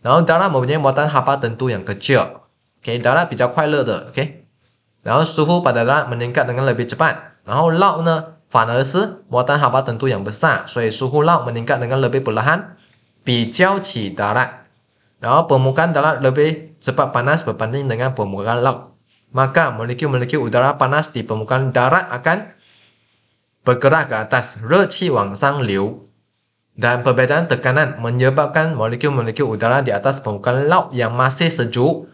S1: 然后牠那某年某天，哈巴登杜养个叫，O.K.，牠那比较快乐的，O.K.，然后舒服把牠拉门铃卡等个那边吃饭。然后 lau 呢，反而是 modern haba tentu yang besar，所以 suhu lau meningkat dengan lebih perlahan，比较起 darat，然后 permukaan darat lebih cepat panas berbanding dengan permukaan Maka, molekul molekul-molekul udara panas di permukaan darat akan bergerak ke atas, reci wang Dan perbedaan tekanan menyebabkan molekul-molekul udara di atas permukaan laut yang masih sejuk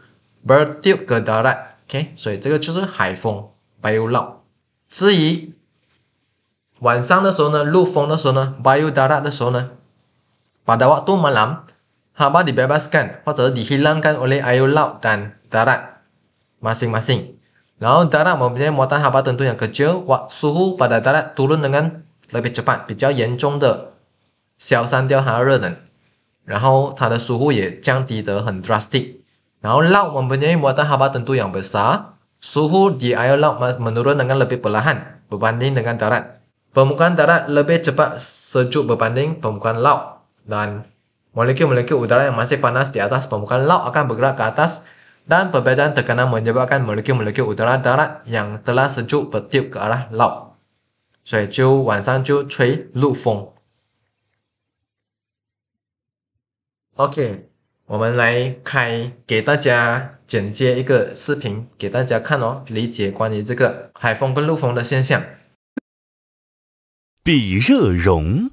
S1: bertiup ke darat. Okay, so ini adalah hai fong, bayu laut. 至于晚上的时候呢，入风的时候呢，bayu darat 的时候呢，pada waktu malam hawa dibebaskan atau dihilangkan oleh air laut dan darat masing-masing. Lalu darat mempunyai muatan hawa tentu yang kecil, waktu suhu pada darat turun dengan lebih cepat, lebih yanjong de xiao san diao ha re dan. Lalu ta de suhu ye jiang di de hen drastik. Lalu laut mempunyai muatan hawa tentu yang besar, suhu di air laut menurun dengan lebih perlahan berbanding dengan darat. Permukaan darat lebih cepat sejuk berbanding permukaan laut dan molekul-molekul udara yang masih panas di atas permukaan laut akan bergerak ke atas dan perbezaan tekanan menyebabkan molekul-molekul udara darat yang telah sejuk bertiup ke arah laut. Jadi, so, malam sang jiu cuy lu feng. Okay, 我们来开给大家剪接一个视频给大家看哦，理解关于这个海风跟陆风的现象。
S2: 比热容。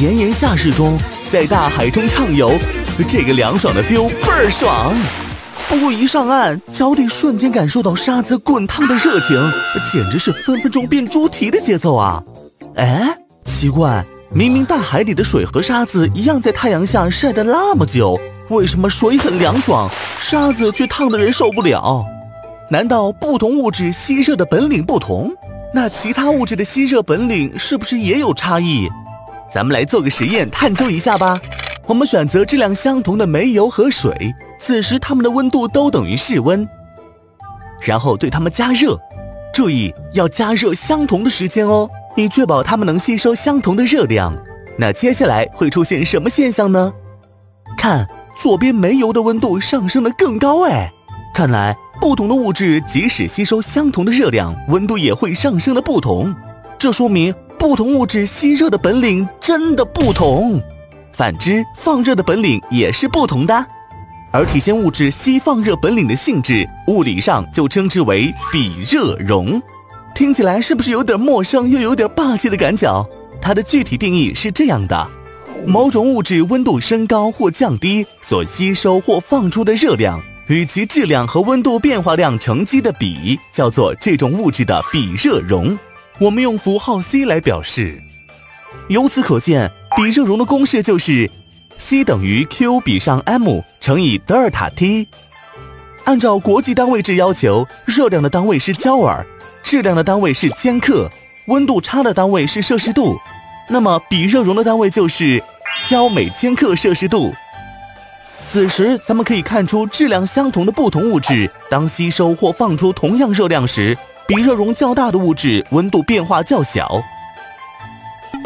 S2: 炎炎夏日中，在大海中畅游，这个凉爽的 feel 倍儿爽。不过一上岸，脚底瞬间感受到沙子滚烫的热情，简直是分分钟变猪蹄的节奏啊！哎，奇怪。明明大海里的水和沙子一样，在太阳下晒得那么久，为什么水很凉爽，沙子却烫得人受不了？难道不同物质吸热的本领不同？那其他物质的吸热本领是不是也有差异？咱们来做个实验探究一下吧。我们选择质量相同的煤油和水，此时它们的温度都等于室温，然后对它们加热，注意要加热相同的时间哦。以确保它们能吸收相同的热量，那接下来会出现什么现象呢？看，左边煤油的温度上升得更高哎，看来不同的物质即使吸收相同的热量，温度也会上升的不同。这说明不同物质吸热的本领真的不同，反之放热的本领也是不同的。而体现物质吸放热本领的性质，物理上就称之为比热容。听起来是不是有点陌生又有点霸气的感觉？它的具体定义是这样的：某种物质温度升高或降低所吸收或放出的热量与其质量和温度变化量乘积的比，叫做这种物质的比热容。我们用符号 c 来表示。由此可见，比热容的公式就是 c 等于 Q 比上 m 乘以德尔塔 t。按照国际单位制要求，热量的单位是焦耳。质量的单位是千克，温度差的单位是摄氏度，那么比热容的单位就是焦每千克摄氏度。此时，咱们可以看出，质量相同的不同物质，当吸收或放出同样热量时，比热容较大的物质温度变化较小。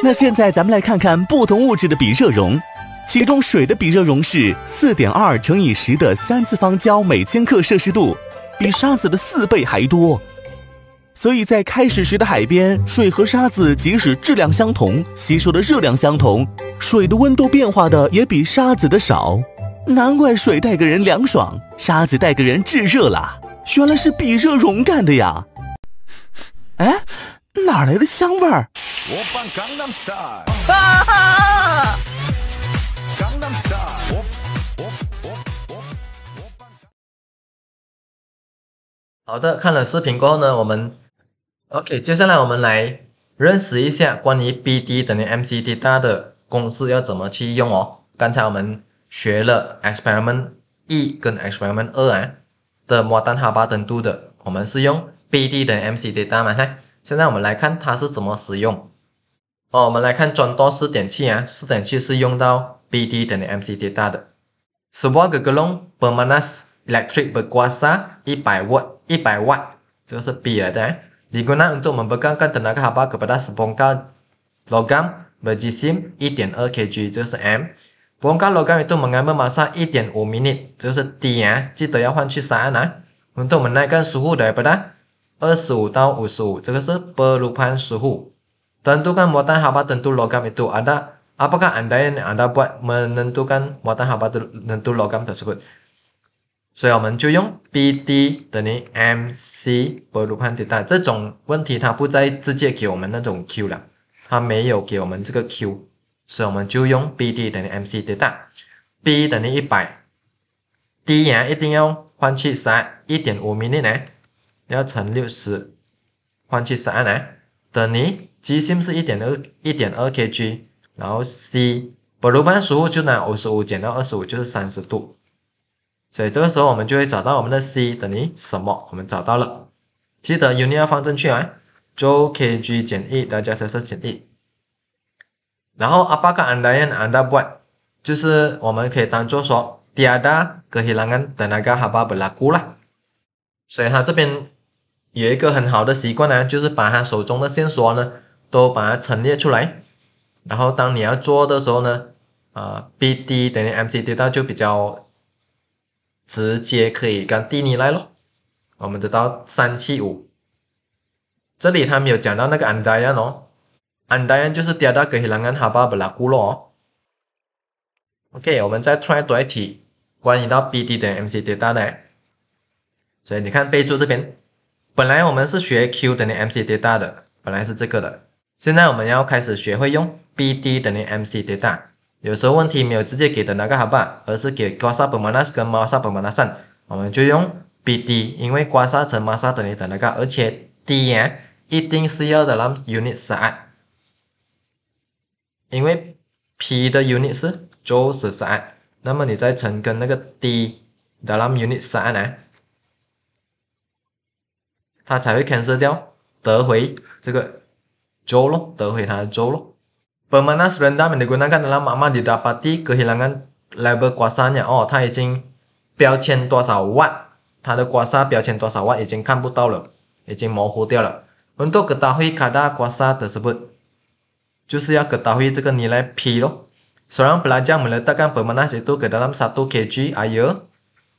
S2: 那现在咱们来看看不同物质的比热容，其中水的比热容是四点二乘以十的三次方焦每千克摄氏度，比沙子的四倍还多。所以在开始时的海边，水和沙子即使质量相同，吸收的热量相同，水的温度变化的也比沙子的少。难怪水带给人凉爽，沙子带给人炙热啦！原来是比热容干的呀。哎，哪来的香味儿？
S1: 好的，看了视频过后呢，我们。OK，接下来我们来认识一下关于 BD 等于 MCD 大的公式要怎么去用哦。刚才我们学了 Experiment 一跟 Experiment 二啊的摩丹哈巴灯度的，我们是用 BD 等于 MCD 大嘛？看，现在我们来看它是怎么使用哦。我们来看转多四点七啊，四点七是用到 BD 等于 MCD 大的。Subway g l o n g p e r m a n e s Electric Bequasa 一百瓦，一百瓦，这个是 B 来着。digunakan untuk membekalkan tenaga haba kepada sebongkar logam berjisim 1.2 e e kg, itu 是 M. Bongkar logam itu mengambil masa 1.5 e minit, itu 是 T ya. Jika ya, huan saan untuk menaikkan suhu daripada 25到 55, itu adalah perubahan suhu. Tentukan muatan haba tentu logam itu ada. Apakah anda yang anda buat menentukan muatan haba tentu logam tersebut? 所以我们就用 B D 等于 M C 波鲁盘的带，这种问题它不再直接给我们那种 Q 了，它没有给我们这个 Q，所以我们就用 B D 等于 M C 的带，B 等于一百，D 呀一定要换气三一点五米内呢，要乘六十，换气三呢，等于机芯是一点二一点二 K G，然后 C 波炉输入就拿五十五减到二十五就是三十度。所以这个时候我们就会找到我们的 c 等于什么？我们找到了，记得 unit 方正确啊 j kg 减一的加十四减一。然后阿爸讲，安德安德不，就是我们可以当做说，第二的，个，hilangan 的，那个，阿爸不拿过啦。所以他这边有一个很好的习惯呢，就是把他手中的线索呢，都把它陈列出来，然后当你要做的时候呢，啊，bd 等于 m c d 到就比较。直接可以跟第尼来咯，我们得到三七五。这里他没有讲到那个安达亚诺，安达亚就是掉到格西兰跟哈巴布拉古咯。OK，我们再 try 多一题，关于到 B D 等于 M C d a t a 的。所以你看备注这边，本来我们是学 Q 等于 M C d a t a 的，本来是这个的，现在我们要开始学会用 B D 等于 M C d a t a 有时候问题没有直接给的那个哈巴，而是给刮砂表面热跟砂擦表面热，我们就用 b d，因为刮痧乘磨砂等于的那个，而且 d 呀一定是要的那 unit 三，因为 p 的 unit 是周十三，那么你再乘跟那个 d 的那 unit 三呢，它才会 cancel 掉，得回这个周咯，得回它的周咯。Pemanas rendah yang digunakan dalam makmah didapati kehilangan level kuasanya. Oh, dia sudah belcian berapa watt. Dia kuasa belcian berapa watt, sudah tidak bisa dilihat. Sudah terlalu Untuk ketahui kadar kuasa tersebut, Jadi, harus ketahui nilai P. Lho. Seorang pelajar meletakkan pemanas itu ke dalam 1 kg air,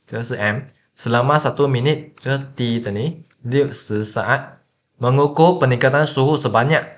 S1: itu M, selama 1 minit, itu T tadi, 60 saat, mengukur peningkatan suhu sebanyak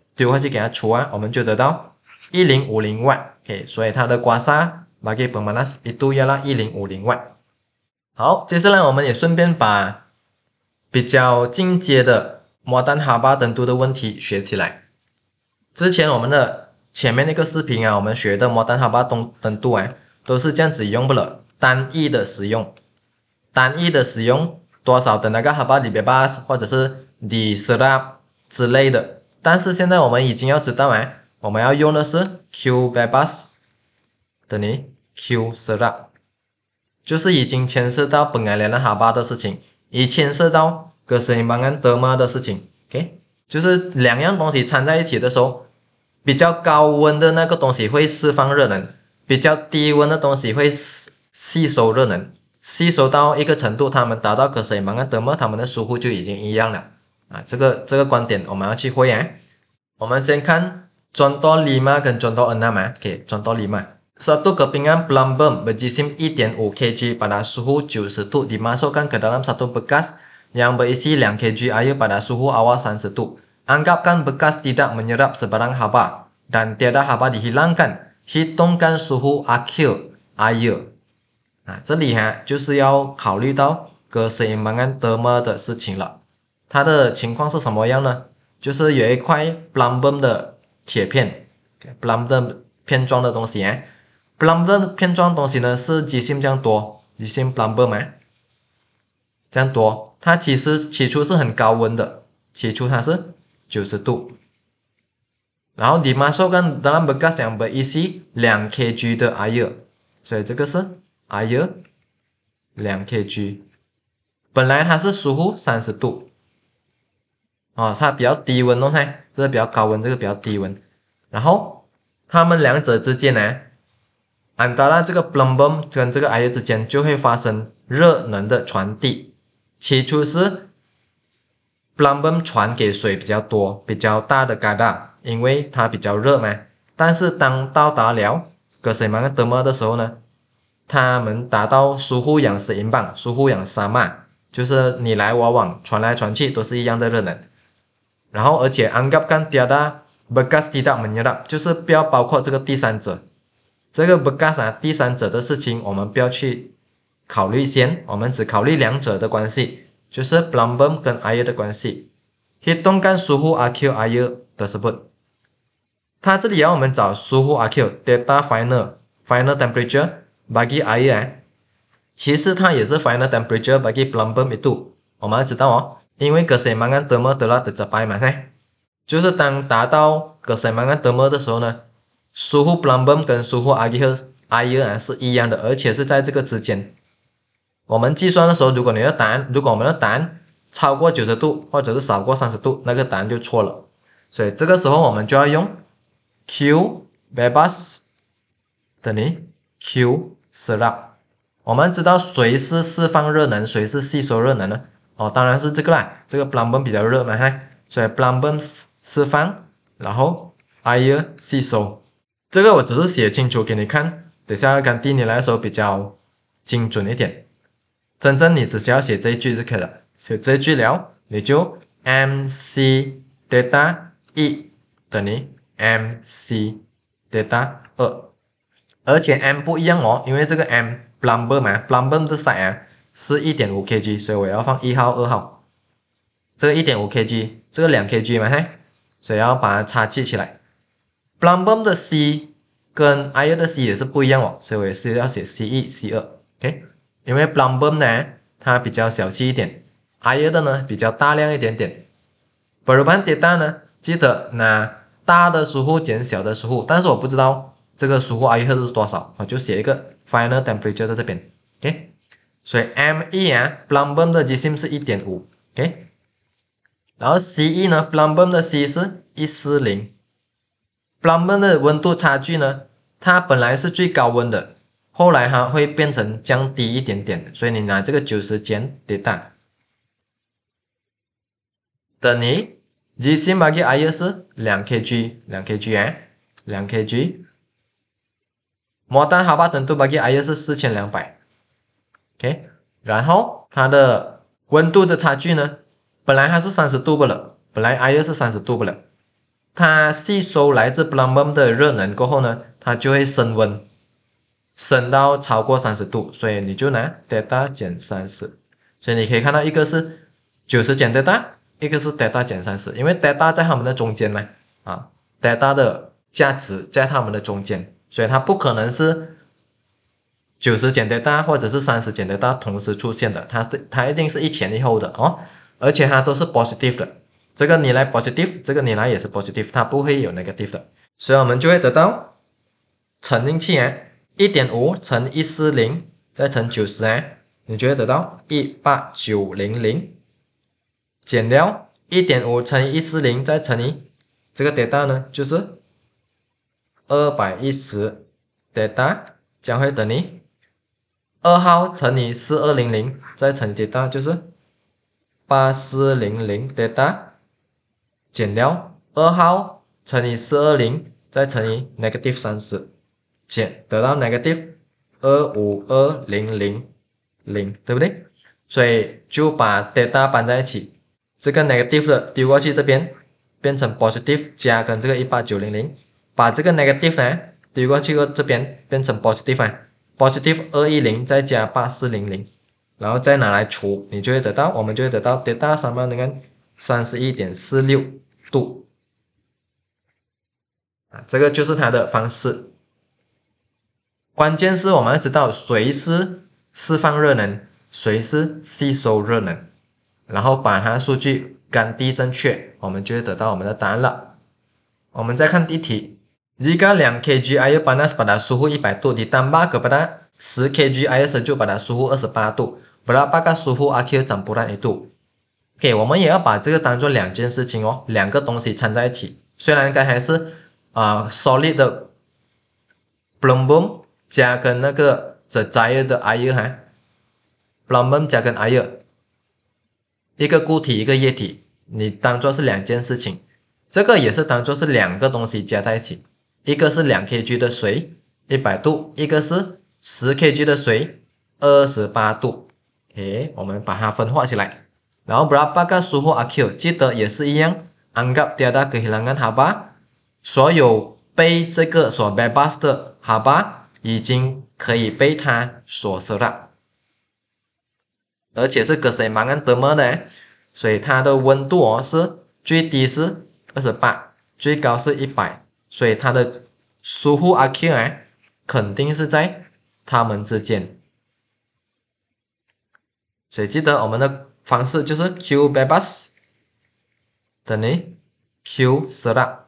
S1: 就去给它除啊，我们就得到一零五零万，OK，所以它的刮痧马吉本曼纳是一度要拉一零五零万。好，接下来我们也顺便把比较进阶的摩丹哈巴登度的问题学起来。之前我们的前面那个视频啊，我们学的摩丹哈巴登度啊，都是这样子用不了单一的使用，单一的使用多少的那个哈巴里巴斯或者是 s r 斯 p 之类的。但是现在我们已经要知道哎，我们要用的是 Q by bus 的呢？Q 相当，就是已经牵涉到本来两个哈巴的事情，已牵涉到斯水盲岸德玛的事情。OK，就是两样东西掺在一起的时候，比较高温的那个东西会释放热能，比较低温的东西会吸吸收热能，吸收到一个程度，它们达到斯水盲岸德玛，它们的疏忽就已经一样了。啊，这个这个观点我们要去会应。我们先看转到立马跟转到安娜嘛，OK，到立马。Satu kepingan plum berjisim 1.5 kg pada suhu 90 d a dimasukkan ke dalam satu bekas yang berisi 2 kg air pada suhu awal 30 a n g g a p k a n bekas tidak menyerap sebarang haba dan tiada haba dihilangkan. Hitungkan suhu akhir air。啊，这里啊就是要考虑到隔水慢慢得嘛的事情了。它的情况是什么样呢？就是有一块 b l u m b e r 的铁片 b l u m b e r 片状的东西耶。b l u m b e r 片状东西呢是极性这样多，极性 b l u m b e r 吗？这样多。它其实起初是很高温的，起初它是九十度。然后你马上看，dalam bekas a n berisi dua kg 的 air，所以这个是 air，两 kg。本来它是苏乎三十度。哦，它比较低温状态，这个比较高温，这个比较低温。然后它们两者之间呢，安达拉这个 b l u m b u m 跟这个 a i 之间就会发生热能的传递。起初是 b l u m b u m 传给水比较多、比较大的 g a 因为它比较热嘛。但是当到达了格什曼德莫的时候呢，它们达到疏忽氧是英镑、疏忽氧三嘛，就是你来我往、传来传去都是一样的热能。然后，而且，anggap kan 安格干第二啦，不干第二没有啦，就是不要包括这个第三者，这个不干啥第三者的事情，我们不要去考虑先，我们只考虑两者的关系，就是 plumber 跟 i U 的关系，去动干疏忽阿 Q、s U 的是不？它这里要我们找 s 疏忽阿 Q，delta final final temperature，bagi 阿 U 哎，其实它也是 final temperature bagi plumber，没错，我们要知道哦。因为格塞芒杆德摩德拉的直摆嘛噻。就是当达到格塞芒杆德摩的时候呢，舒夫布朗本跟疏忽阿吉和阿伊恩是一样的，而且是在这个之间。我们计算的时候，如果你的答案，如果我们的答案超过九十度，或者是少过三十度，那个答案就错了。所以这个时候我们就要用 Q Webus 等于 Q 希腊。我们知道谁是释放热能，谁是吸收热能呢？哦，当然是这个啦，这个 plumber 比较热嘛，所以 plumber 释放，然后 air 吸收。这个我只是写清楚给你看，等下跟弟你来说比较精准一点。真正你只需要写这一句就可以了，写这一句了，你就 m c delta 1等于 m c delta 2，而且 m 不一样哦，因为这个 m plumber 嘛，plumber 是啥呀？是一点五 kg，所以我要放一号、二号。这个一点五 kg，这个两 kg 嘛嘿，所以要把它插记起来。b l u m b e r 的 C 跟 i o 的 C 也是不一样哦，所以我也是要写 C 一、C 二，OK？因为 b l u m b e r 呢，它比较小气一点，Iod 的呢比较大量一点点。b e r b a n 呢，记得拿大的疏忽减小的疏忽，但是我不知道这个疏忽 i o 是多少，我就写一个 final temperature 在这边，OK？所以 M E 啊 p l u m b o n 的极值是 1.5，OK。然后 C E 呢 p l u m b o n 的 C 是140。p l u m b o n 的温度差距呢，它本来是最高温的，后来它会变成降低一点点所以你拿这个九十减得 t a 等于热 m a 吉 I E 是两 K G，两 K G 啊，两 K G。摩丹好吧，等度巴吉 I E 是四千两百。OK，然后它的温度的差距呢，本来它是三十度不了，本来 I 二是三十度不了，它吸收来自布朗 m 的热能过后呢，它就会升温，升到超过三十度，所以你就拿德 t a 减三十，所以你可以看到一个是九十减德 t a 一个是德 t a 减三十，因为德 t a 在它们的中间呢，啊，德 t a 的价值在它们的中间，所以它不可能是。九十减的大，或者是三十减的大，同时出现的，它它一定是一前一后的哦，而且它都是 positive 的，这个你来 positive，这个你来也是 positive，它不会有那个 negative 的，所以我们就会得到乘进去啊，一点五乘一四零再乘九十哎，你就会得到一八九零零，减掉一点五乘一四零再乘以这个得到呢就是二百一十，得到将会等于。二号乘以四二零零，再乘以 delta 就是八四零零 delta 减掉二号乘以四二零，再乘以 negative 三十，减得到 negative 二五二零零零，对不对？所以就把 delta 搬在一起，这个 negative 的丢过去这边，变成 positive 加跟这个一百九零零，把这个 negative 呢丢过去个这边，变成 positive 呢？positive 二一零再加八四零零，然后再拿来除，你就会得到，我们就会得到得到什么？你看三十一点四六度啊，这个就是它的方式。关键是我们要知道谁是释放热能，谁是吸收热能，然后把它数据干的正确，我们就会得到我们的答案了。我们再看第一题。Jika 2 kg a i r panas pada suhu 100度，ditambah kepada 10kg ice sejuk pada suhu 28度，berapa kadar suhu akhir jambulannya? 度，okay，我们也要把这个当做两件事情哦，两个东西掺在一起。虽然刚才是啊，solid 的 plombum 加跟那个 the zaiy 的 ice 还 plombum 加跟 ice，一个固体一个液体，你当做是两件事情，这个也是当做是两个东西加在一起。一个是两 kg 的水，一百度；一个是十 kg 的水，二十八度。哎，我们把它分化起来。然后，berapa k a l suhu air？记得也是一样。anggap tiada kehilangan haba，所有被这个所 b y p a s 的 haba 已经可以被它所收了，而且是隔些蛮安得么的，所以它的温度哦是最低是二十八，最高是一百。所以它的疏忽啊，Q 哎，肯定是在它们之间。所以记得我们的方式就是 Q by bus，等于 Q 什么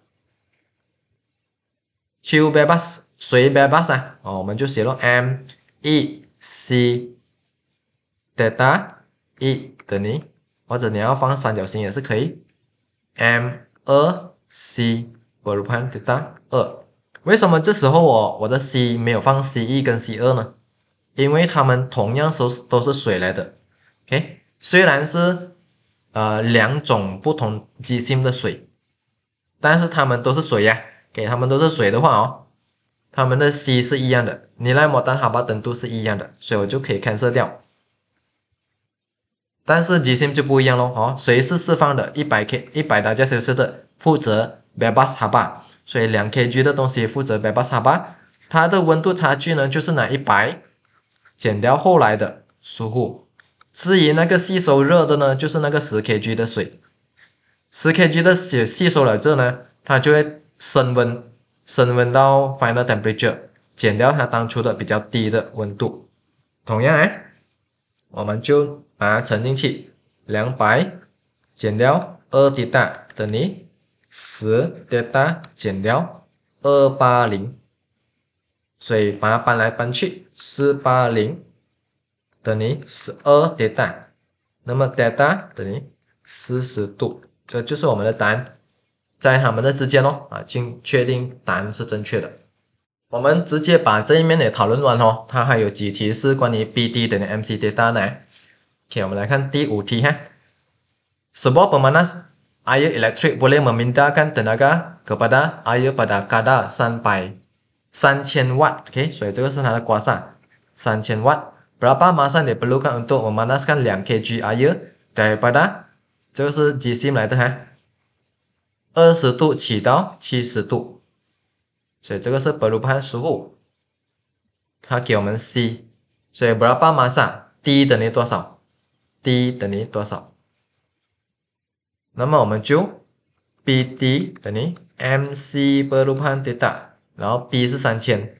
S1: ？Q by bus，谁 by bus 啊？哦，我们就写了 M E C data 一等于，或者你要放三角形也是可以，M 二 C。我录判给答二，为什么这时候我我的 C 没有放 C 一跟 C 二呢？因为它们同样都是都是水来的，OK，虽然是呃两种不同极性的水，但是它们都是水呀，给它们都是水的话哦，它们的 C 是一样的，你来摩灯哈巴等度是一样的，所以我就可以看色调，但是极芯就不一样咯，哦，水是释放的，一百 K 一百大加色色的负责。百八十 a 所以两 kg 的东西负责百八十 a 它的温度差距呢就是那一百减掉后来的疏忽。至于那个吸收热的呢，就是那个十 kg 的水，十 kg 的水吸收了这呢，它就会升温，升温到 final temperature，减掉它当初的比较低的温度。同样哎，我们就把它乘进去两百减掉二滴大等于十 delta 减掉二八零，嘴巴搬来搬去四八零，等于十二 delta，那么 delta 等于四十度，这就是我们的答案，在它们的之间哦，啊，请确定答案是正确的。我们直接把这一面的讨论完哦，它还有几题是关于 BD 等于 MC delta 呢？OK，我们来看第五题哈，什么？我们呢？air elektrik boleh memindahkan tenaga kepada air pada kadar sampai 3000 watt. Okay, so itu adalah kuasa 3000 watt. Berapa masa yang diperlukan untuk memanaskan 2 kg air daripada itu adalah jisim lah itu ha? 20 tu ke 70 tu. Jadi, ini adalah perubahan suhu. Dia bagi kita C. Jadi, berapa masa? D berapa? D berapa? 那么我们就 B D 等于 M C 百鲁潘迪 e 然后 B 是三千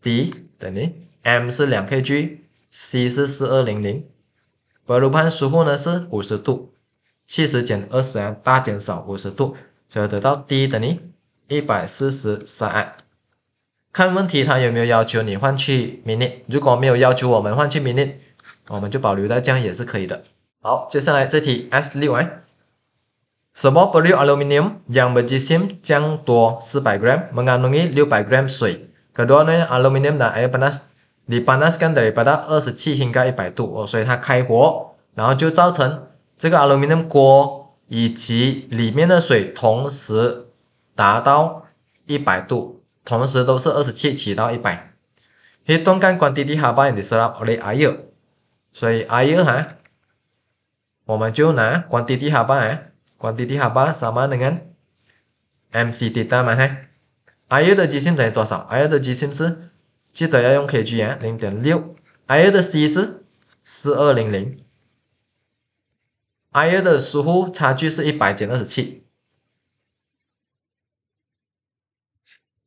S1: ，D 等于 M 是两 kg，C 是四二零零，百鲁潘输入呢是五十度，七十减二十三大减少五十度，所以得到 D 等于一百四十三。看问题它有没有要求你换去 minute，如果没有要求我们换去 minute，我们就保留在这样也是可以的。好，接下来这题 S 六哎什么 a l ball o aluminium yang berjisim jang dua s e r gram mengandungi dua gram a k a m i r d u a n g g a s e a l u m i n i u m p a dan air panas. d i b a l pan dan s k a n d b a t l i pan dan a a n a s Jadi dia kahwin, lalu jadi buat aluminium pan dan air panas. Jadi dia k a h w l u m i n i u m pan dan air panas. Jadi dia kahwin, d i t u n i u a n k u a d t aluminium pan h l a a b a t a n i d i r p a n s j a a k a lalu j a i b u a a i r p a n u j 我们就拿光滴滴好办啊光滴滴哈巴什么那个 mcd 单买嘿 iu 的极限等于多少 iu 的极限是记得要用 kg 啊零点六 iu 的 c 是四二零零 iu 的时候差距是一百减二十七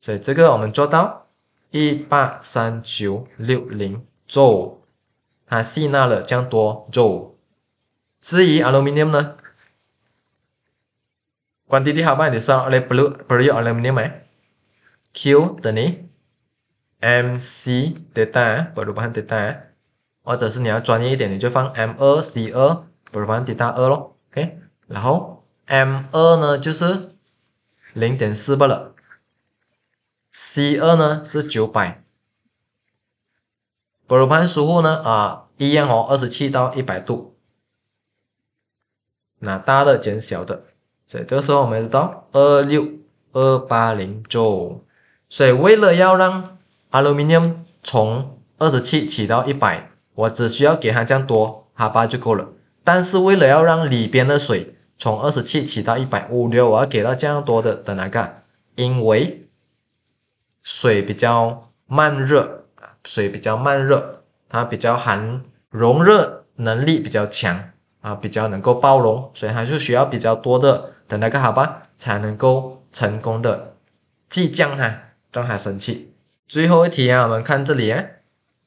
S1: 所以这个我们做到一八三九六零做它吸纳了这样多做至 aluminum 呢？关于这个方面，你放铝，铝铝 aluminum q 等于 m c delta，如讲 delta，或者是你要专业一点，你就放 M 二 C 二，不如讲 delta 二咯，OK？然后 M 二呢就是零点四罢了，C 二呢是九百，不如潘师傅呢啊一样哦，二十七到一百度。那大的减小的，所以这个时候我们知道二六二八零九，所以为了要让 aluminium 从二十七起到一百，我只需要给它降多哈巴就够了。但是为了要让里边的水从二十七起到一百，五六，我要给到这样多的的那个，因为水比较慢热水比较慢热，它比较含容热能力比较强。啊，比较能够包容，所以它就需要比较多的的那个好吧，才能够成功的激将他，让他生气。最后一题啊，我们看这里啊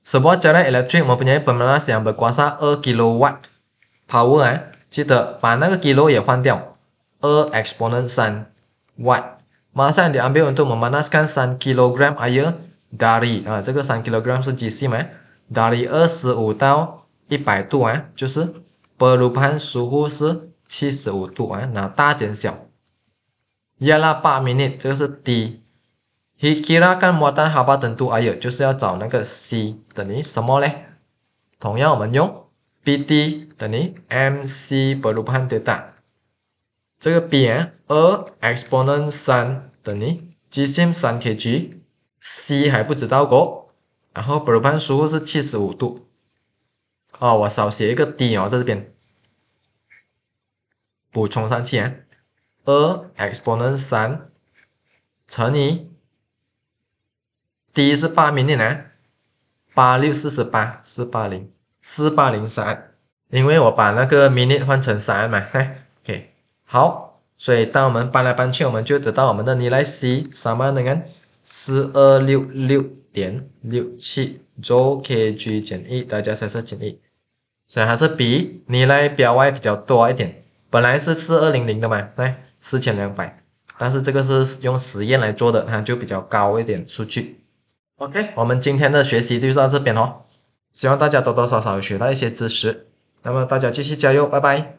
S1: ，s u jalan electric，pemanas yang b e r kilowatt u a a s 2 k power 啊，记得把那个 k i l o 也换掉，2 exponent 3 watt。马上你要拿去用来去 n 热三 kilogram memanaskan 3 air，dari 啊，这个3 kilogram 是 G C 嘛，dari 25到100度啊，就是。坡度盘舒服是七十五度，哎，那大减小，约了百米呢，这个是 D。去其他看摩丹海拔等度，还有就是要找那个 C 等于什么嘞？同样我们用 BD 等于 MC 坡度盘的等。这个边二 exponent 三等于极限三 KG，C 还不知道过，然后坡度盘舒服是七十五度。哦，我少写一个 d 哦，在这边补充上去啊。二 exponent 三乘以 d 是八米的呢，八六四十八四八零四八零三，因为我把那个米呢换成三嘛，哎，OK，好，所以当我们搬来搬去，我们就得到我们的尼莱 c 三万的根四二六六点六七九 kg 减一，大家算算减一。所以还是比你来表外比较多一点，本来是四二零零的嘛，来四千两百，但是这个是用实验来做的，它就比较高一点数据。OK，我们今天的学习就到这边哦，希望大家多多少少学到一些知识，那么大家继续加油，拜拜。